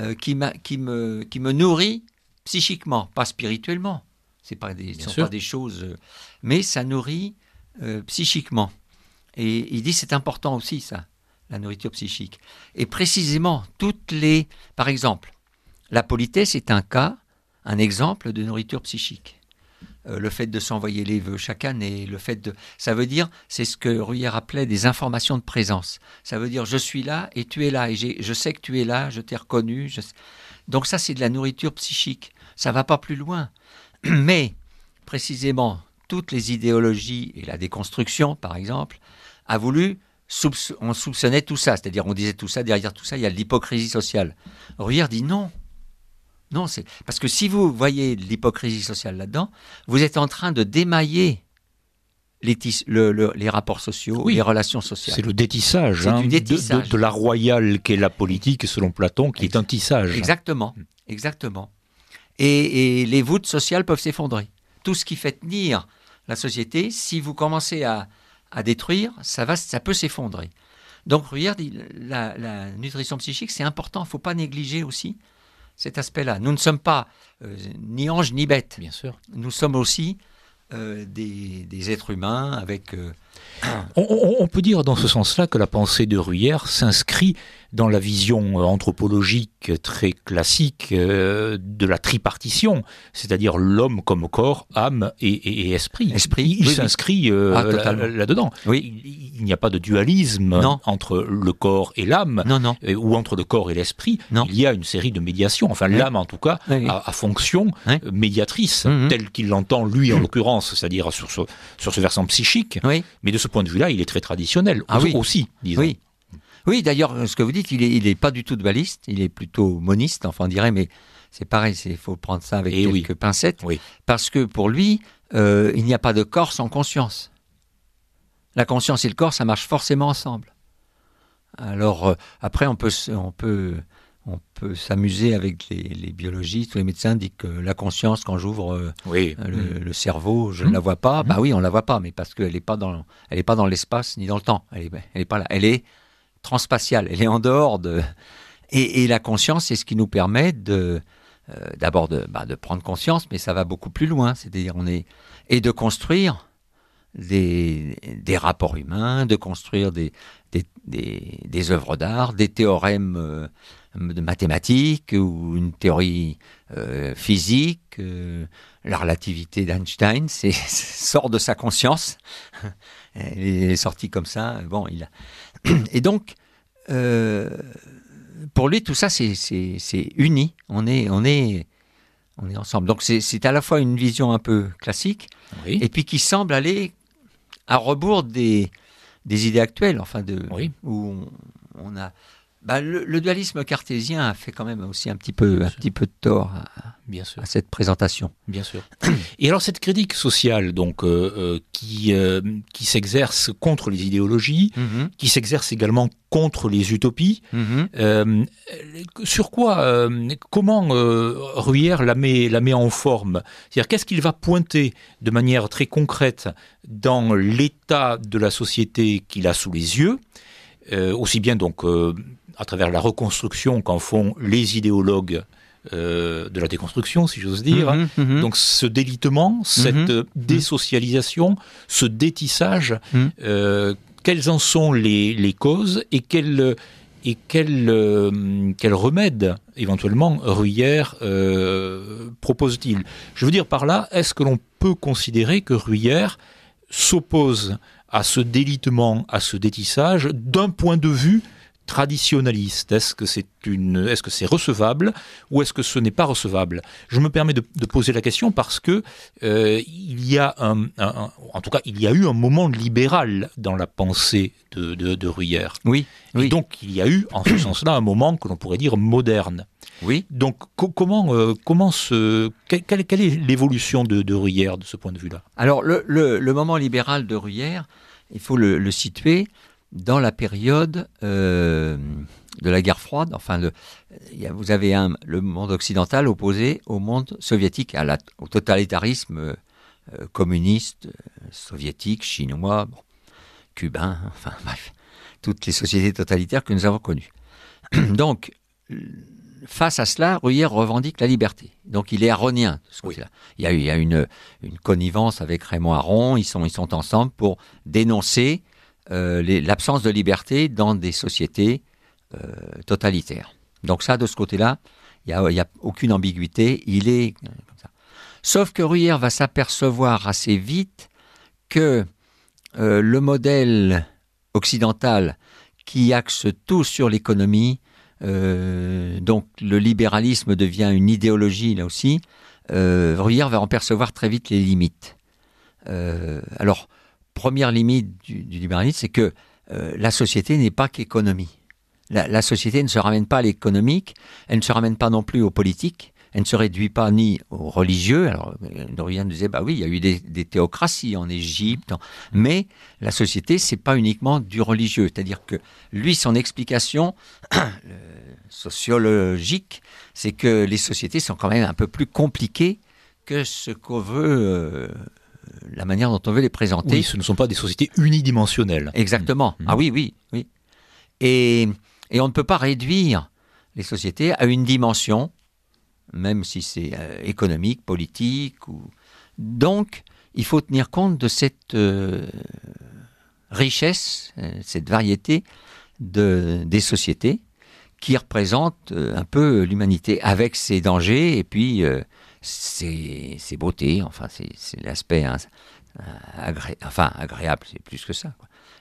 euh, qui, qui, me, qui me nourrit psychiquement, pas spirituellement. C'est pas des, ce ne sont pas des choses, euh, mais ça nourrit psychiquement. Et il dit c'est important aussi ça, la nourriture psychique. Et précisément, toutes les, par exemple, la politesse est un cas, un exemple de nourriture psychique. Euh, le fait de s'envoyer les vœux chaque année, le fait de... Ça veut dire, c'est ce que Ruyer appelait des informations de présence. Ça veut dire, je suis là et tu es là, et je sais que tu es là, je t'ai reconnu. Donc ça, c'est de la nourriture psychique. Ça va pas plus loin. *clears throat* Mais, précisément, toutes les idéologies et la déconstruction, par exemple, a voulu on soupçonnait tout ça, c'est-à-dire on disait tout ça, derrière tout ça, il y a l'hypocrisie sociale. Ruyer dit non, non, c'est parce que si vous voyez l'hypocrisie sociale là-dedans, vous êtes en train de démailler les, rapports sociaux, les relations sociales. C'est le détissage, hein, De, la royale qu'est la politique, selon Platon, qui est un tissage. Exactement, exactement. Et, les voûtes sociales peuvent s'effondrer. Tout ce qui fait tenir la société, si vous commencez à, détruire, ça, va, ça peut s'effondrer. Donc, Ruyère la, la nutrition psychique, c'est important, il ne faut pas négliger aussi cet aspect-là. Nous ne sommes pas euh, ni anges ni bêtes. Bien sûr. Nous sommes aussi euh, des, êtres humains avec euh, on, peut dire dans ce sens-là que la pensée de Ruyère s'inscrit dans la vision euh, anthropologique très classique euh, de la tripartition, c'est-à-dire l'homme comme corps, âme et, esprit. esprit. Il s'inscrit euh, ah, là-dedans. Il, n'y a pas de dualisme entre le corps et l'âme, ou entre le corps et l'esprit. Il y a une série de médiations. Enfin, l'âme, en tout cas, a, fonction médiatrice, mhm. telle qu'il l'entend lui, en l'occurrence, c'est-à-dire sur ce, versant psychique. Mais de ce point de vue-là, il est très traditionnel ah aussi, disons. Oui. Oui, d'ailleurs, ce que vous dites, il n'est il est pas du tout de baliste, il est plutôt moniste, enfin on dirait, mais c'est pareil, il faut prendre ça avec eh quelques pincettes, parce que pour lui, euh, il n'y a pas de corps sans conscience. La conscience et le corps, ça marche forcément ensemble. Alors euh, après, on peut, on peut on peut s'amuser avec les, biologistes ou les médecins dit que la conscience quand j'ouvre euh, mm. le, cerveau je ne mm. la vois pas bah mm. oui on la voit pas mais parce qu'elle n'est pas dans elle est pas dans l'espace ni dans le temps elle est, pas là elle est transspatiale elle est en dehors de et, la conscience c'est ce qui nous permet de euh, d'abord de, bah, de, prendre conscience mais ça va beaucoup plus loin c'est-à-dire on est et de construire des, des rapports humains, de construire des, des, œuvres d'art, des théorèmes euh, de mathématiques ou une théorie euh, physique. Euh, la relativité d'Einstein *laughs* c'est, sort de sa conscience. *laughs* Elle est sortie comme ça. Bon, il a... *clears throat* Et donc, pour lui, tout ça, c'est, uni. On est, on, est, on est ensemble. Donc, c'est, à la fois une vision un peu classique, et puis qui semble aller à rebours des, des idées actuelles, enfin de où on a bah, le, dualisme cartésien a fait quand même aussi un petit peu, un petit peu de tort à, Bien sûr. cette présentation. Bien sûr. Et alors cette critique sociale donc euh, euh, qui, euh, qui s'exerce contre les idéologies, mm-hmm. qui s'exerce également contre les utopies, mm-hmm. sur quoi, comment Ruyer la met, la met en forme C'est-à-dire qu'est-ce qu'il va pointer de manière très concrète dans l'état de la société qu'il a sous les yeux, aussi bien donc à travers la reconstruction qu'en font les idéologues euh, de la déconstruction, si j'ose dire. Mhm, mhm. Donc ce délitement, mhm, cette euh, désocialisation, ce détissage, euh, quelles en sont les, causes et quels et quel, remède, éventuellement, Ruyère propose-t-il Je veux dire par là, est-ce que l'on peut considérer que Ruyère s'oppose à ce délitement, à ce détissage, d'un point de vue traditionnaliste Est-ce que c'est est-ce que c'est recevable ou est-ce que ce n'est pas recevable Je me permets de, poser la question parce que euh, il y a en tout cas, il y a eu un moment libéral dans la pensée de, Ruyère. Oui, donc il y a eu, en ce sens-là, un moment que l'on pourrait dire moderne. Oui. Donc comment euh, comment se quelle, est l'évolution de, Ruyère de ce point de vue-là Alors le, moment libéral de Ruyère, il faut le situer dans la période euh, de la guerre froide. Enfin, vous avez le monde occidental opposé au monde soviétique, à au totalitarisme euh, communiste, euh, soviétique, chinois, cubain, *laughs* enfin toutes les sociétés totalitaires que nous avons connues. *clears throat* Donc, face à cela, Ruyer revendique la liberté. Donc il est aronien. Il y a, il une, connivence avec Raymond Aron. Ils sont, ils sont ensemble pour dénoncer euh, l'absence de liberté dans des sociétés euh, totalitaires. Donc ça, de ce côté-là, il n'y a, aucune ambiguïté, il est euh, Sauf que Ruyère va s'apercevoir assez vite que le modèle occidental qui axe tout sur l'économie, donc le libéralisme devient une idéologie là aussi, euh, Ruyère va en percevoir très vite les limites. alors, première limite du, du libéralisme, c'est que euh, la société n'est pas qu'économie. La, société ne se ramène pas à l'économique, elle ne se ramène pas non plus aux politiques, elle ne se réduit pas ni aux religieux. Alors, Dorian euh, disait, bah oui, il y a eu des, théocraties en Égypte, mais la société, c'est pas uniquement du religieux. C'est-à-dire que lui, son explication *clears throat* sociologique, c'est que les sociétés sont quand même un peu plus compliquées que ce qu'on veut euh, la manière dont on veut les présenter. Oui, ce ne sont pas des sociétés unidimensionnelles. Exactement. Mmh. Ah oui, oui, oui. Et, on ne peut pas réduire les sociétés à une dimension, même si c'est euh, économique, politique. Ou... Donc, il faut tenir compte de cette euh, richesse, euh, cette variété de, des sociétés qui représentent un peu l'humanité, avec ses dangers et puis c'est beauté, enfin, c'est l'aspect hein, enfin, agréable, c'est plus que ça.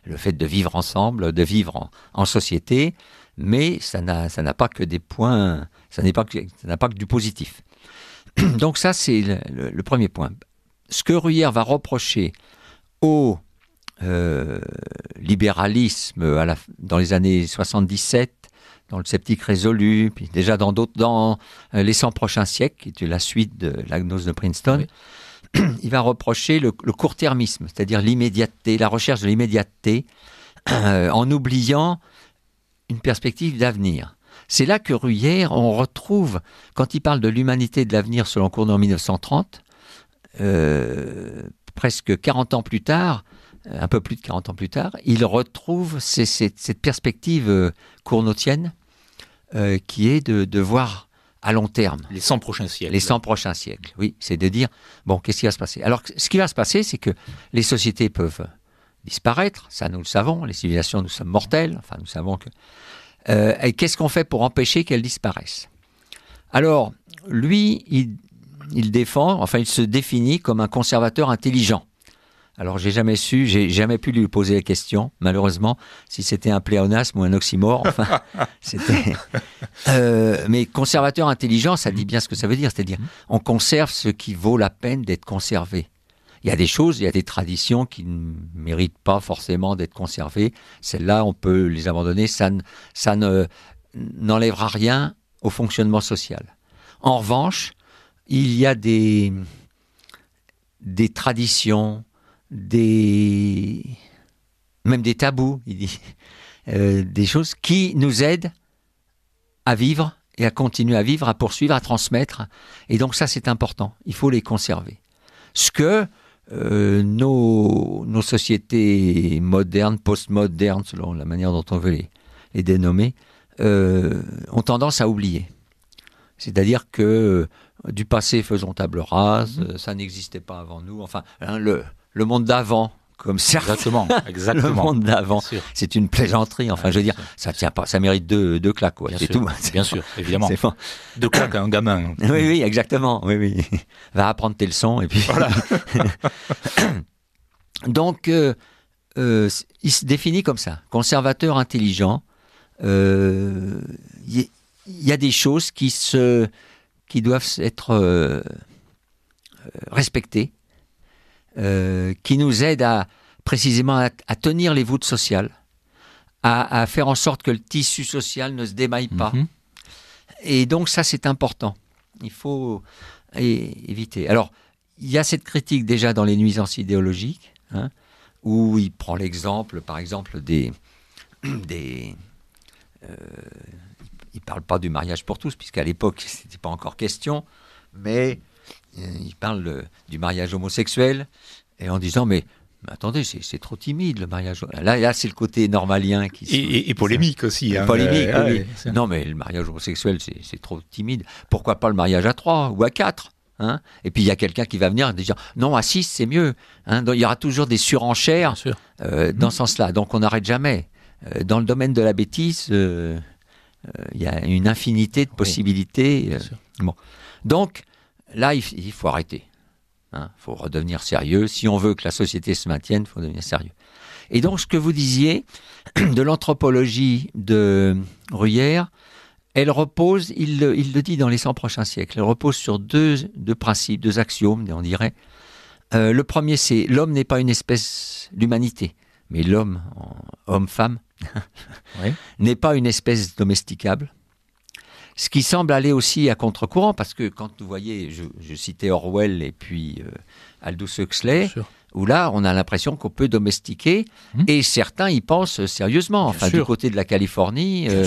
Le fait de vivre ensemble, de vivre en, société, mais ça n'a pas que des points, ça n'est pas n'a pas que du positif. *clears throat* Donc ça, c'est le, premier point. Ce que Ruyère va reprocher au euh, libéralisme dans les années 77, dans le sceptique résolu, puis déjà dans d'autres, dans euh, les 100 prochains siècles, qui est la suite de la de Princeton. *clears throat* il va reprocher le, court-termisme, c'est-à-dire l'immédiateté, la recherche de l'immédiateté, euh, en oubliant une perspective d'avenir. C'est là que Ruyère, on retrouve, quand il parle de l'humanité de l'avenir selon Cournot en 1930, euh, presque 40 ans plus tard, euh, un peu plus de 40 ans plus tard, il retrouve cette perspective euh, cournotienne euh, qui est de, voir à long terme. Les 100 prochains siècles. Les 100 prochains siècles, oui. C'est de dire, bon, qu'est-ce qui va se passer Alors, ce qui va se passer, c'est que les sociétés peuvent disparaître, ça nous le savons, les civilisations, nous sommes mortelles, enfin, nous savons que... et qu'est-ce qu'on fait pour empêcher qu'elles disparaissent Alors, lui, il, il défend, enfin, il se définit comme un conservateur intelligent. Alors j'ai jamais su, j'ai jamais pu lui poser la question, malheureusement, si c'était un pléonasme ou un oxymore. Enfin, *laughs* c'était. Euh, mais conservateur intelligent, ça dit bien ce que ça veut dire, c'est-à-dire on conserve ce qui vaut la peine d'être conservé. Il y a des choses, il y a des traditions qui ne méritent pas forcément d'être conservées. Celles-là, on peut les abandonner. Ça, ça ne n'enlèvera rien au fonctionnement social. En revanche, il y a des des traditions, des, même des tabous, il dit, euh, des choses qui nous aident à vivre et à continuer à vivre, à poursuivre, à transmettre. Et donc ça, c'est important. Il faut les conserver. Ce que euh, nos, sociétés modernes, postmodernes, selon la manière dont on veut les, dénommer, euh, ont tendance à oublier. C'est-à-dire que du passé, faisons table rase, mmh. ça n'existait pas avant nous. Enfin, hein, le, le monde d'avant comme certes. Exactement, *laughs* le monde d'avant. C'est une plaisanterie. Enfin, je veux dire, ça tient pas, ça mérite deux, claques, quoi. C'est tout. *laughs* Bien sûr, évidemment. Deux claques à un gamin. *laughs* oui, oui, exactement. Oui, Va apprendre tes leçons et puis. Voilà. Donc, euh, euh, il se définit comme ça, conservateur intelligent. Il euh, y, y, a des choses qui se, qui doivent être respectées euh, qui nous aide à précisément à, tenir les voûtes sociales, à, faire en sorte que le tissu social ne se démaille pas. Mhm. Et donc ça, c'est important. Il faut éviter. Alors, il y a cette critique déjà dans les nuisances idéologiques, hein, où il prend l'exemple, par exemple, des... *clears throat* des euh, il ne parle pas du mariage pour tous, puisqu'à l'époque, *laughs* ce n'était pas encore question, mais il parle du mariage homosexuel et en disant mais attendez, c'est trop timide le mariage. Là, c'est le côté normalien qui. Et, et, polémique aussi. Hein, polémique. Euh, non, mais le mariage homosexuel, c'est trop timide. Pourquoi pas le mariage à trois ou à quatre hein Et puis il y a quelqu'un qui va venir et dire non, à six, c'est mieux. Hein il y aura toujours des surenchères euh, dans mmh. ce sens-là. Donc on n'arrête jamais. Euh, dans le domaine de la bêtise, il y a une infinité de possibilités. bon. Donc, là, il, faut arrêter. Il hein. faut redevenir sérieux. Si on veut que la société se maintienne, il faut devenir sérieux. Et donc, ce que vous disiez *clears throat* de l'anthropologie de Ruyère, elle repose, il le, dit dans les 100 prochains siècles, elle repose sur deux, deux principes, deux axiomes, on dirait. Euh, le premier, c'est l'homme n'est pas une espèce d'humanité, mais l'homme, homme-femme, *laughs* n'est pas une espèce domesticable. Ce qui semble aller aussi à contre-courant, parce que quand vous voyez, je, citais Orwell et puis euh, Aldous Huxley, où là, on a l'impression qu'on peut domestiquer, hmm. et certains y pensent sérieusement. Enfin, du côté de la Californie, euh,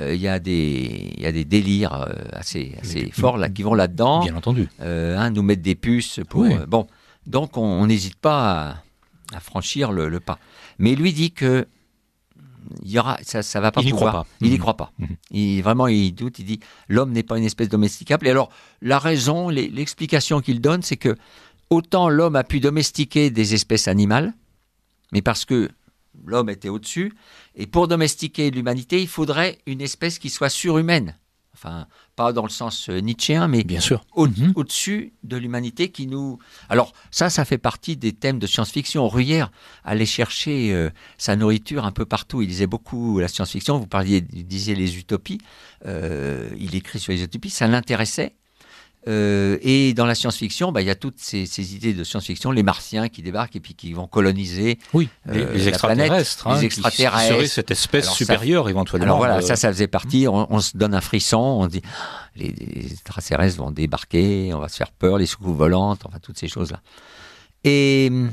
euh, il y, a des, des délires assez, assez forts là, qui vont là-dedans. Bien entendu. nous mettre des puces pour... bon, donc on n'hésite pas à, franchir le, le, pas. Mais lui dit que il y ça, va pas Il n'y croit pas. Mhm. Mhm. Il, vraiment, il doute. Il dit l'homme n'est pas une espèce domesticable. Et alors, la raison, l'explication qu'il donne, c'est que autant l'homme a pu domestiquer des espèces animales, mais parce que l'homme était au-dessus, et pour domestiquer l'humanité, il faudrait une espèce qui soit surhumaine enfin pas dans le sens euh, nietzschéen, mais bien sûr au, mhm. dessus de l'humanité qui nous. Alors ça, ça fait partie des thèmes de science-fiction. Ruyère allait chercher euh, sa nourriture un peu partout. Il disait beaucoup la science-fiction. Vous parliez, il disait les utopies. Euh, il écrit sur les utopies. Ça l'intéressait euh, et dans la science-fiction, bah, il y a toutes ces, idées de science-fiction, les martiens qui débarquent et puis qui vont coloniser euh, les, la extraterrestres, planète, hein, les extraterrestres. Qui cette espèce supérieure éventuellement. Alors voilà, euh, ça, ça faisait partie. Hmm. On, se donne un frisson, on dit ah, les, extraterrestres vont débarquer, on va se faire peur, les soucoupes volantes, enfin toutes ces choses-là. Et hmm,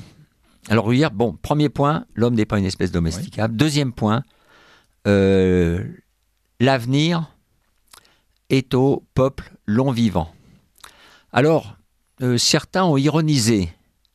alors hier, bon, premier point, l'homme n'est pas une espèce domesticable. Deuxième point, l'avenir est au peuple long vivant. Alors, euh, certains ont ironisé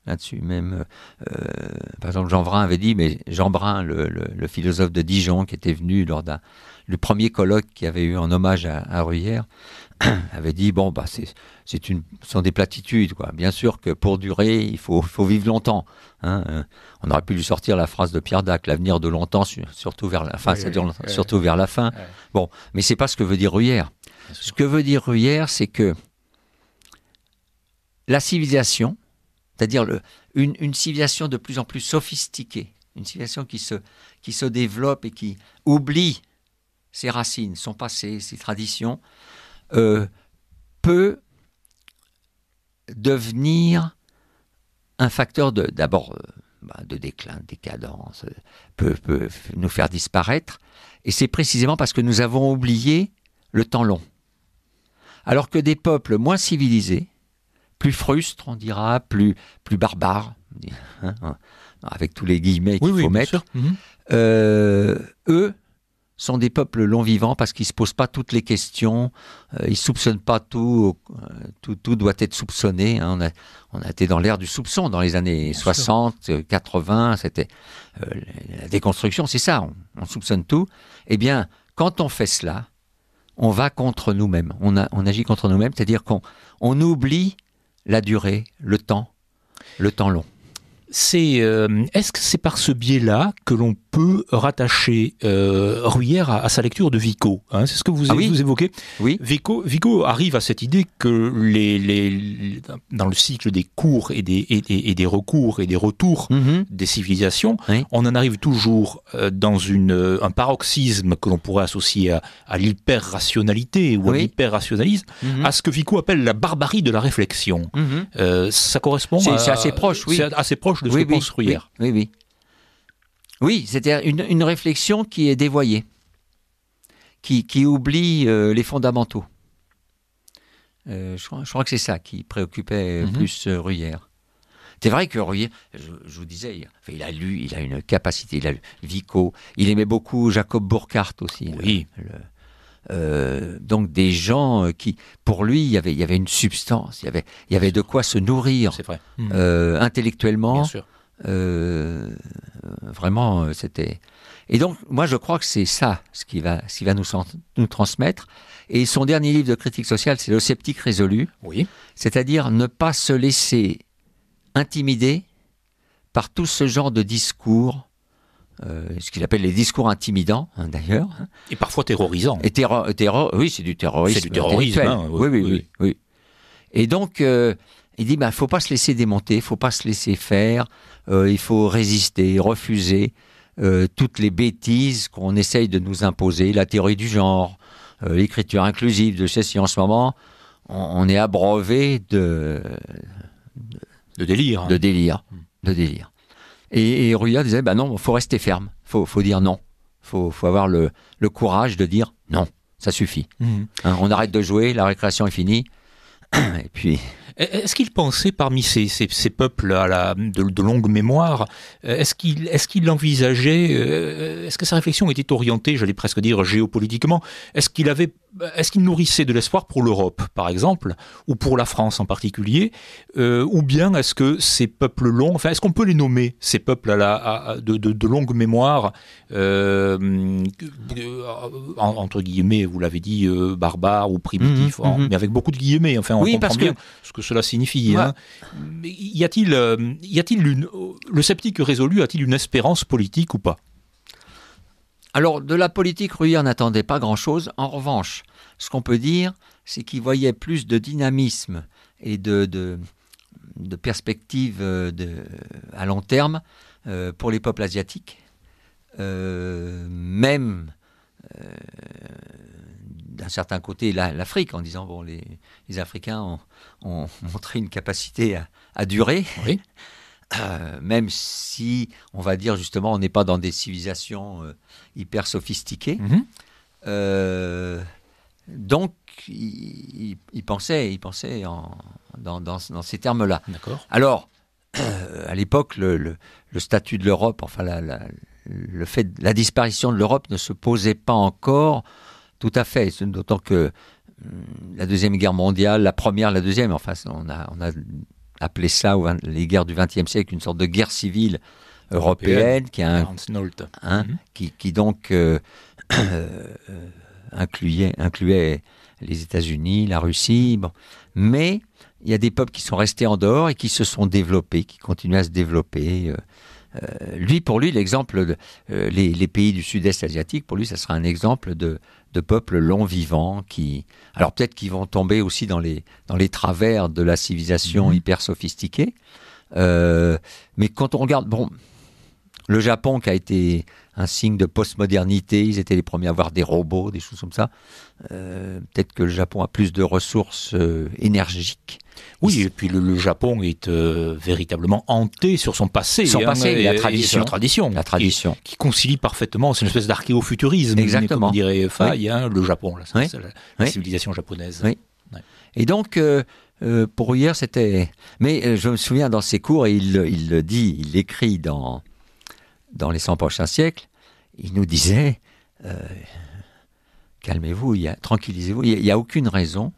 là-dessus. Même, euh, euh, par exemple, Jean Brun avait dit, mais Jean Brun, le, philosophe de Dijon, qui était venu lors d'un le premier colloque qui avait eu en hommage à, Ruyère, *clears throat* avait dit bon bah c'est c'est une sont des platitudes quoi. Bien sûr que pour durer il faut vivre longtemps. Hein, on aurait pu lui sortir la phrase de Pierre Dac l'avenir de longtemps surtout vers la fin, ça dure, surtout vers la fin. Bon, mais c'est pas ce que veut dire Ruyère. Ce que veut dire Ruyère, c'est que la civilisation, c'est-à-dire une, civilisation de plus en plus sophistiquée, une civilisation qui se, qui se développe et qui oublie ses racines, son passé, ses traditions, euh, peut devenir un facteur de d'abord euh, bah, de déclin, de décadence, euh, peut nous faire disparaître. Et c'est précisément parce que nous avons oublié le temps long. Alors que des peuples moins civilisés, plus frustre, on dira, plus, plus barbare, hein, hein, avec tous les guillemets qu'il faut mettre. Mhm. Euh, eux sont des peuples long vivants parce qu'ils ne se posent pas toutes les questions, euh, ils ne soupçonnent pas tout, euh, tout, tout, doit être soupçonné. Hein. On, a, été dans l'ère du soupçon dans les années 60, 80, c'était la déconstruction, c'est ça, on, soupçonne tout. Eh bien, quand on fait cela, on va contre nous-mêmes, on, on, agit contre nous-mêmes, c'est-à-dire qu'on oublie la durée, le temps, le temps long c'est euh, est-ce que c'est par ce biais-là que l'on peut rattacher euh, à, sa lecture de Vico hein C'est ce que vous, ah évoquez. Oui. Vico, Vico, arrive à cette idée que dans le cycle des cours et des, recours et des retours mm-hmm. des civilisations, on en arrive toujours euh, dans euh, un paroxysme que l'on pourrait associer à, l'hyper-rationalité ou à l'hyper-rationalisme, mm-hmm. à ce que Vico appelle la barbarie de la réflexion. Mm-hmm. ça correspond C'est assez proche, oui. C'est assez proche de oui, oui, Oui, oui. une, réflexion qui est dévoyée, qui, oublie euh, les fondamentaux. Euh, je, crois, que c'est ça qui préoccupait euh, mhm. plus Ruyère. C'est vrai que Ruyère, je, vous disais, il, a lu, il a une capacité, il a lu Vico, il aimait beaucoup Jacob Burckhardt aussi. Oui. Euh, donc des gens euh, qui, pour lui, il y avait, une substance, il y avait, de quoi se nourrir vrai. Hmm. Euh, intellectuellement. vraiment, c'était. Et donc, moi, je crois que c'est ça ce qui va, va nous, nous transmettre. Et son dernier livre de critique sociale, c'est Le sceptique résolu. Oui. C'est-à-dire ne pas se laisser intimider par tout ce genre de discours euh, ce qu'il appelle les discours intimidants, hein, d'ailleurs. Hein. Et parfois terrorisants. Et terror oui, c'est du terrorisme. C'est du terrorisme. Hein, oui, oui, oui, oui, Et donc, euh, il dit, bah, faut pas se laisser démonter, faut pas se laisser faire, euh, il faut résister, refuser euh, toutes les bêtises qu'on essaye de nous imposer, la théorie du genre, l'écriture inclusive de si en ce moment. On, est abreuvé de, de, délire. De délire. Hmm. De délire. Et, et Ruya disait, bah non, faut rester ferme, faut, faut dire non, faut, faut avoir le, courage de dire non, ça suffit. Mhm. Hein, on arrête de jouer, la récréation est finie, *clears throat* et puis eh, est-ce qu'il pensait parmi ces, peuples à de, longue mémoire, euh, est-ce qu'il envisageait, euh, est-ce que sa réflexion était orientée, j'allais presque dire géopolitiquement, est-ce qu'il avait euh, est-ce qu'il nourrissait de l'espoir pour l'Europe, par exemple, ou pour la France en particulier, ou bien est-ce que ces peuples longs, enfin, est-ce qu'on peut les nommer, ces peuples à de, longue mémoire, entre guillemets, vous l'avez dit, barbares ou primitifs, mhm, mhm, mhm. mais avec beaucoup de guillemets, enfin, on oui, comprend parce bien ce que cela signifie. Hein. Y a-t-il euh, le sceptique résolu a-t-il une espérance politique ou pas alors, de la politique, Ruyère n'attendait pas grand-chose. En revanche, ce qu'on peut dire, c'est qu'il voyait plus de dynamisme et de, de, perspectives euh, à long terme euh, pour les peuples asiatiques, même d'un certain côté l'Afrique en disant bon les, Africains ont, *laughs* montré une capacité à, durer, *laughs* euh, même si on va dire justement on n'est pas dans des civilisations euh, hyper sophistiquées. Mm-hmm. Euh, donc ils pensaient pensait, dans, ces termes-là. Alors à l'époque le, statut de l'Europe, enfin le fait, la disparition de l'Europe ne se posait pas encore tout à fait, d'autant que euh, la Deuxième Guerre mondiale, la Première, la Deuxième, enfin, on a, on a appelé ça, les guerres du XXe siècle, une sorte de guerre civile européenne, qui, a un, hein, mhm. qui, donc euh, euh, incluait, incluait, les États-Unis, la Russie. Bon. Mais il y a des peuples qui sont restés en dehors et qui se sont développés, qui continuent à se développer. lui, pour lui, l'exemple, les, les, pays du sud-est asiatique, pour lui, ça sera un exemple de, de peuples longs vivants qui, alors peut-être qu'ils vont tomber aussi dans les, dans les travers de la civilisation mhm. hyper sophistiquée, euh, mais quand on regarde, bon, le Japon, qui a été un signe de postmodernité, ils étaient les premiers à avoir des robots, des choses comme ça. Euh, peut-être que le Japon a plus de ressources euh, énergiques. Oui, et puis le, Japon est euh, véritablement hanté sur son passé, son hein, passé et, la tradition, la tradition, qui, concilie parfaitement. C'est une espèce d'archéofuturisme, exactement. Comme dirait Faye. Hein, le Japon, la, civilisation japonaise. Et donc. pour hier, c'était. Mais je me souviens dans ses cours, il, il le dit, il écrit dans dans les 100 prochains siècles, il nous disait euh, calmez-vous, tranquillisez-vous, il n'y a, aucune raison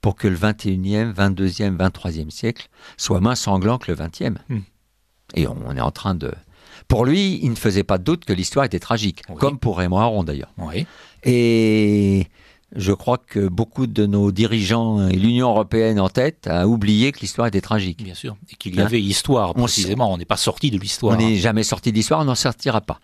pour que le 21e, 22e, 23e siècle soit moins sanglant que le 20e. Hmm. Et on, est en train de. Pour lui, il ne faisait pas de doute que l'histoire était tragique, comme pour Raymond Aron d'ailleurs. Oui. Et je crois que beaucoup de nos dirigeants et l'Union européenne en tête a oublié que l'histoire était tragique. Bien sûr, et qu'il y avait hein histoire précisément. On n'est pas sorti de l'histoire. On n'est jamais sorti de l'histoire, on n'en sortira pas.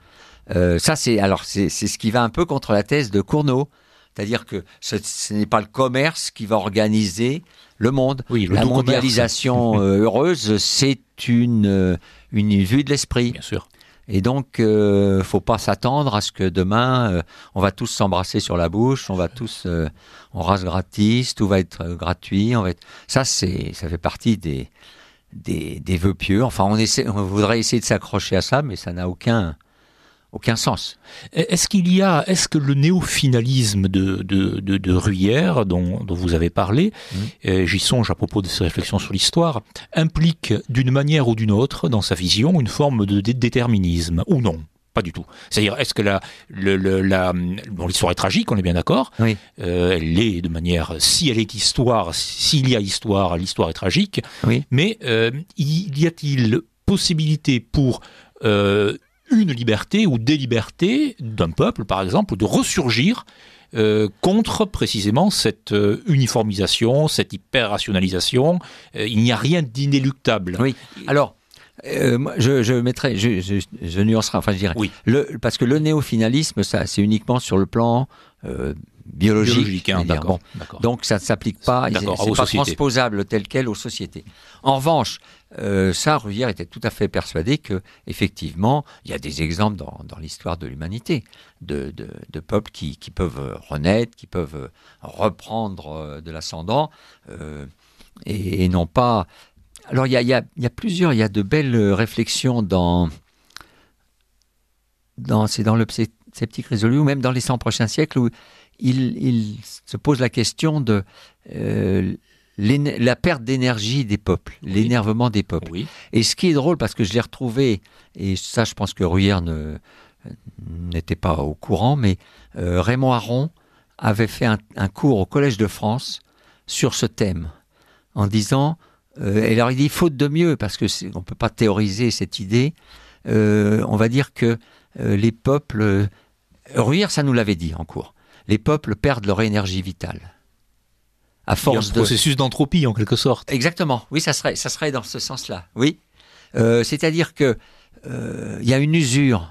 Euh, ça, c'est alors c'est ce qui va un peu contre la thèse de Cournot, c'est-à-dire que ce, n'est pas le commerce qui va organiser le monde. Oui, la mondialisation euh, heureuse, c'est une euh, une vue de l'esprit. Bien sûr. Et donc, euh, faut pas s'attendre à ce que demain, euh, on va tous s'embrasser sur la bouche, on va tous, euh, on rase gratis, tout va être euh, gratuit. On va Ça, c'est, ça fait partie des, des, des vœux pieux. Enfin, on, essaie, on voudrait essayer de s'accrocher à ça, mais ça n'a aucun, aucun sens. E, est-ce qu'il y a, est-ce que le néo-finalisme de, de, de, Ruyère, dont, vous avez parlé, mm. j'y songe à propos de ses réflexions sur l'histoire, implique d'une manière ou d'une autre, dans sa vision, une forme de déterminisme, ou non pas du tout. C'est-à-dire, est-ce que la, la l'histoire est tragique, on est bien d'accord. Euh, elle l'est de manière, si elle est histoire, s'il y a histoire, l'histoire est tragique. Mais euh, y, a-t-il possibilité pour euh, une liberté ou des libertés d'un peuple, par exemple, de ressurgir euh, contre précisément cette euh, uniformisation, cette hyper-rationalisation. Euh, il n'y a rien d'inéluctable. Oui. Alors, je, mettrai, je, nuancerai, enfin je dirais, oui. parce que le néo-finalisme, ça, c'est uniquement sur le plan biologique. Hein, Donc ça ne s'applique pas, c'est pas transposable tel quel aux sociétés. En revanche, euh, ça, Rivière était tout à fait persuadé que, effectivement, il y a des exemples dans, l'histoire de l'humanité de, peuples qui, peuvent renaître, qui peuvent reprendre euh, de l'ascendant euh, et, non pas. Alors il y, a, plusieurs, il y a de belles réflexions dans, dans c'est dans le sceptique résolu ou même dans les 100 prochains siècles où il, se pose la question de euh, la perte d'énergie des peuples, l'énervement des peuples. Et ce qui est drôle, parce que je l'ai retrouvé, et ça je pense que Ruyère n'était pas au courant, mais euh, Raymond Aron avait fait un, cours au Collège de France sur ce thème, en disant, euh, et alors il dit faute de mieux, parce qu'on ne peut pas théoriser cette idée, on va dire que les peuples... Ruyère, ça nous l'avait dit en cours les peuples perdent leur énergie vitale. À force un processus d'entropie, en quelque sorte. Exactement. Oui, ça serait, ça serait dans ce sens-là. Oui. Euh, c'est-à-dire que euh, il y a une usure.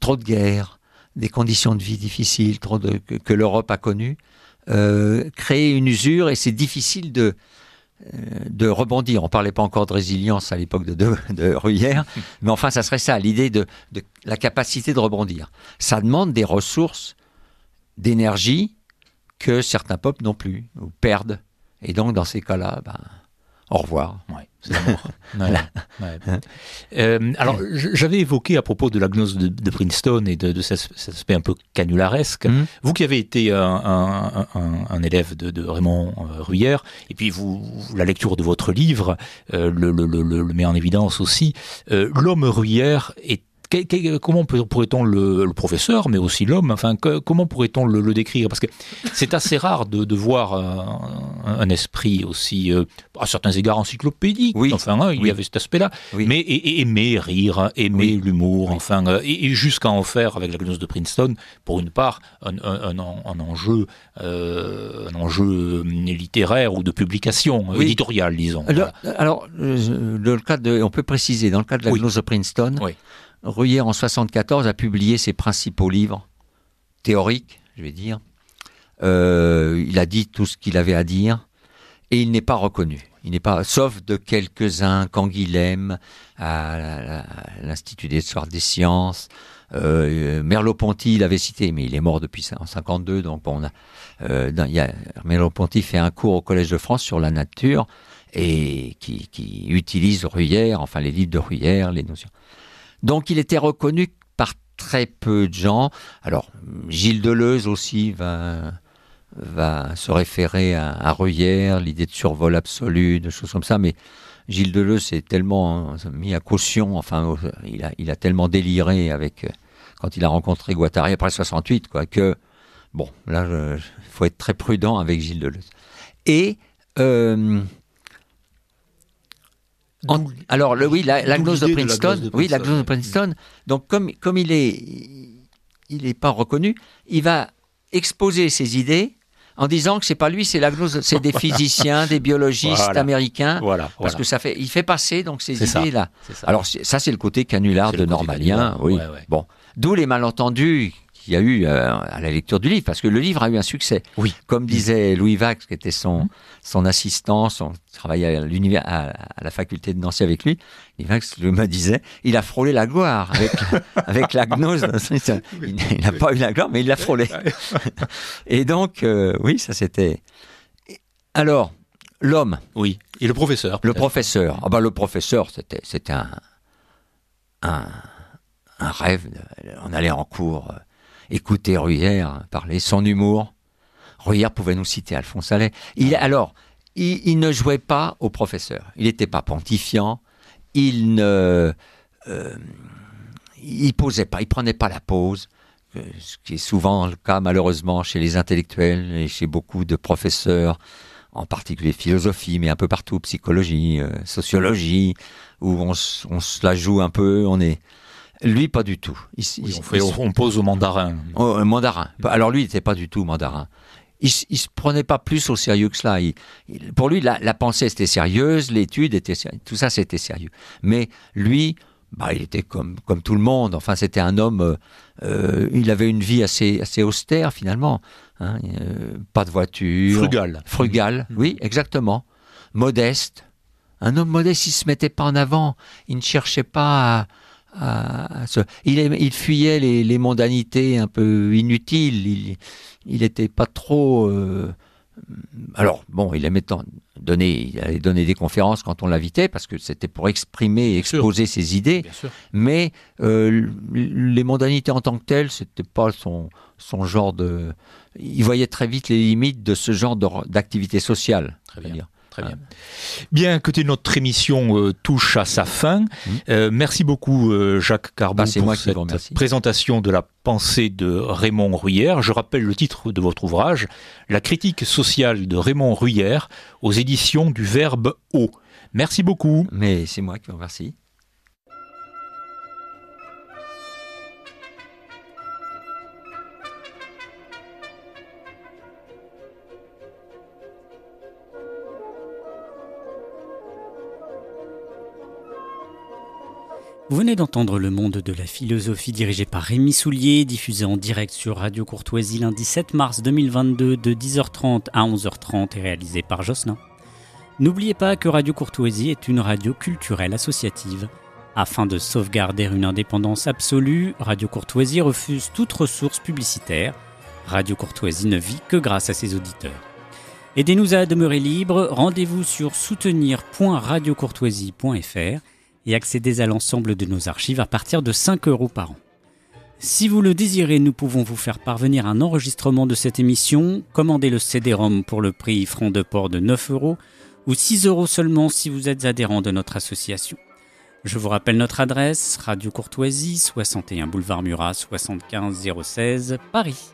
Trop de guerres, des conditions de vie difficiles, trop que, l'Europe a connues, euh, créer une usure et c'est difficile de de rebondir. On ne parlait pas encore de résilience à l'époque de, de, *laughs* mais enfin, ça serait ça, l'idée de, de, la capacité de rebondir. Ça demande des ressources d'énergie que certains peuples n'ont plus, ou perdent. Et donc, dans ces cas-là, ben, au revoir. c'est *laughs* euh, alors, j'avais évoqué à propos de la gnose de, Princeton et de, cet aspect un peu canularesque. Mmh. Vous qui avez été un, élève de, Raymond euh, Ruyère, et puis vous, la lecture de votre livre euh, le, met en évidence aussi, l'homme Ruyère est comment pourrait-on le, professeur, mais aussi l'homme, enfin, comment pourrait-on le, décrire Parce que c'est assez rare de, voir un, esprit aussi, euh, à certains égards encyclopédique. Oui. Enfin, hein, il y avait cet aspect-là. Mais aimer rire, aimer l'humour, enfin, euh, et, jusqu'à en faire avec la gnose de Princeton, pour une part, un, enjeu, un enjeu euh, littéraire ou de publication éditoriale, disons. alors, dans le, on peut préciser, dans le cas de la gnose de Princeton. Ruyère, en 1974, a publié ses principaux livres théoriques, je vais dire. Euh, il a dit tout ce qu'il avait à dire et il n'est pas reconnu. Il n'est pas, sauf de quelques-uns qu'Anguilhem, à l'Institut d'histoire des Sciences, euh, Merleau-Ponty l'avait cité, mais il est mort depuis en 52, donc euh, Merleau-Ponty fait un cours au Collège de France sur la nature et qui, utilise Ruyère, enfin les livres de Ruyère, les notions. Donc il était reconnu par très peu de gens. Alors Gilles Deleuze aussi va, va se référer à, Ruyère, l'idée de survol absolu, des choses comme ça, mais Gilles Deleuze s'est tellement hein, mis à caution, enfin il a, il a tellement déliré avec euh, quand il a rencontré Guattari après 68, quoi, que bon, là, il faut être très prudent avec Gilles Deleuze. Et euh, alors oui, la, de Princeton, oui, la de Princeton. Donc comme comme il est il n'est pas reconnu, il va exposer ses idées en disant que c'est pas lui, c'est la c'est des *laughs* physiciens, des biologistes américains, voilà, parce que ça fait, il fait passer donc ces idées là. Alors ça c'est le côté canular de normalien, oui. Bon, d'où les malentendus qu'il y a eu euh, à la lecture du livre, parce que le livre a eu un succès. Oui. Comme disait Louis Vax, qui était son, hum. son assistant, son travaillait à, à, la faculté de Nancy avec lui, Louis Vax le me disait, il a frôlé la gloire avec, *laughs* avec la gnose. Il n'a pas eu la gloire, mais il l'a frôlé. *laughs* Et donc, euh, oui, ça c'était. Alors, l'homme. Oui. Et le professeur. Le professeur. Ah ben, le professeur, c'était, c'était un, un, rêve. on allait en cours euh, écouter Ruyère parler, son humour. Ruyère pouvait nous citer Alphonse Allais. Il, ah. alors, il, ne jouait pas au professeur. Il n'était pas pontifiant. Il ne. Euh, il posait pas, il prenait pas la pose. Euh, ce qui est souvent le cas malheureusement chez les intellectuels et chez beaucoup de professeurs, en particulier philosophie, mais un peu partout, psychologie, euh, sociologie, où on, on, se la joue un peu, on est, lui, pas du tout. on, pose au mandarin. Au, oh, mandarin. Alors lui, il n'était pas du tout mandarin. Il, ne se prenait pas plus au sérieux que cela. pour lui, la, pensée était sérieuse, l'étude était sérieuse, tout ça c'était sérieux. Mais lui, bah, il était comme, comme tout le monde. Enfin, c'était un homme. Euh, euh, il avait une vie assez, assez austère finalement. Hein, euh, pas de voiture. Frugal. Frugal, mmh. oui, exactement. Modeste. Un homme modeste, il se mettait pas en avant. Il ne cherchait pas à il, fuyait les, mondanités un peu inutiles. Il n'était pas trop. Euh, alors, bon, il aimait donner, il allait donner des conférences quand on l'invitait parce que c'était pour exprimer et exposer ses idées. Mais euh, les mondanités en tant que telles, c'était pas son, son genre de. Il voyait très vite les limites de ce genre d'activité sociale. Très bien. Très bien. Ah. Bien, écoutez, notre émission euh, touche à sa fin. Mm. Euh, merci beaucoup, euh, Jacques Carbon, ah, pour cette présentation de la pensée de Raymond Ruyère. Je rappelle le titre de votre ouvrage, La critique sociale de Raymond Ruyère aux éditions du Verbe haut. Merci beaucoup. Mais c'est moi qui vous remercie. Vous venez d'entendre Le Monde de la philosophie dirigé par Rémi Soulier, diffusé en direct sur Radio Courtoisie lundi 7 mars 2022 de 10h30 à 11h30 et réalisé par Josselin. N'oubliez pas que Radio Courtoisie est une radio culturelle associative. Afin de sauvegarder une indépendance absolue, Radio Courtoisie refuse toute ressource publicitaire. Radio Courtoisie ne vit que grâce à ses auditeurs. Aidez-nous à demeurer libre, rendez-vous sur soutenir.radiocourtoisie.fr et accédez à l'ensemble de nos archives à partir de 5 euros par an. Si vous le désirez, nous pouvons vous faire parvenir un enregistrement de cette émission, commandez le CD-ROM pour le prix franc de port de 9 euros ou 6 euros seulement si vous êtes adhérent de notre association. Je vous rappelle notre adresse, Radio Courtoisie, 61 boulevard Murat, 75 016, Paris.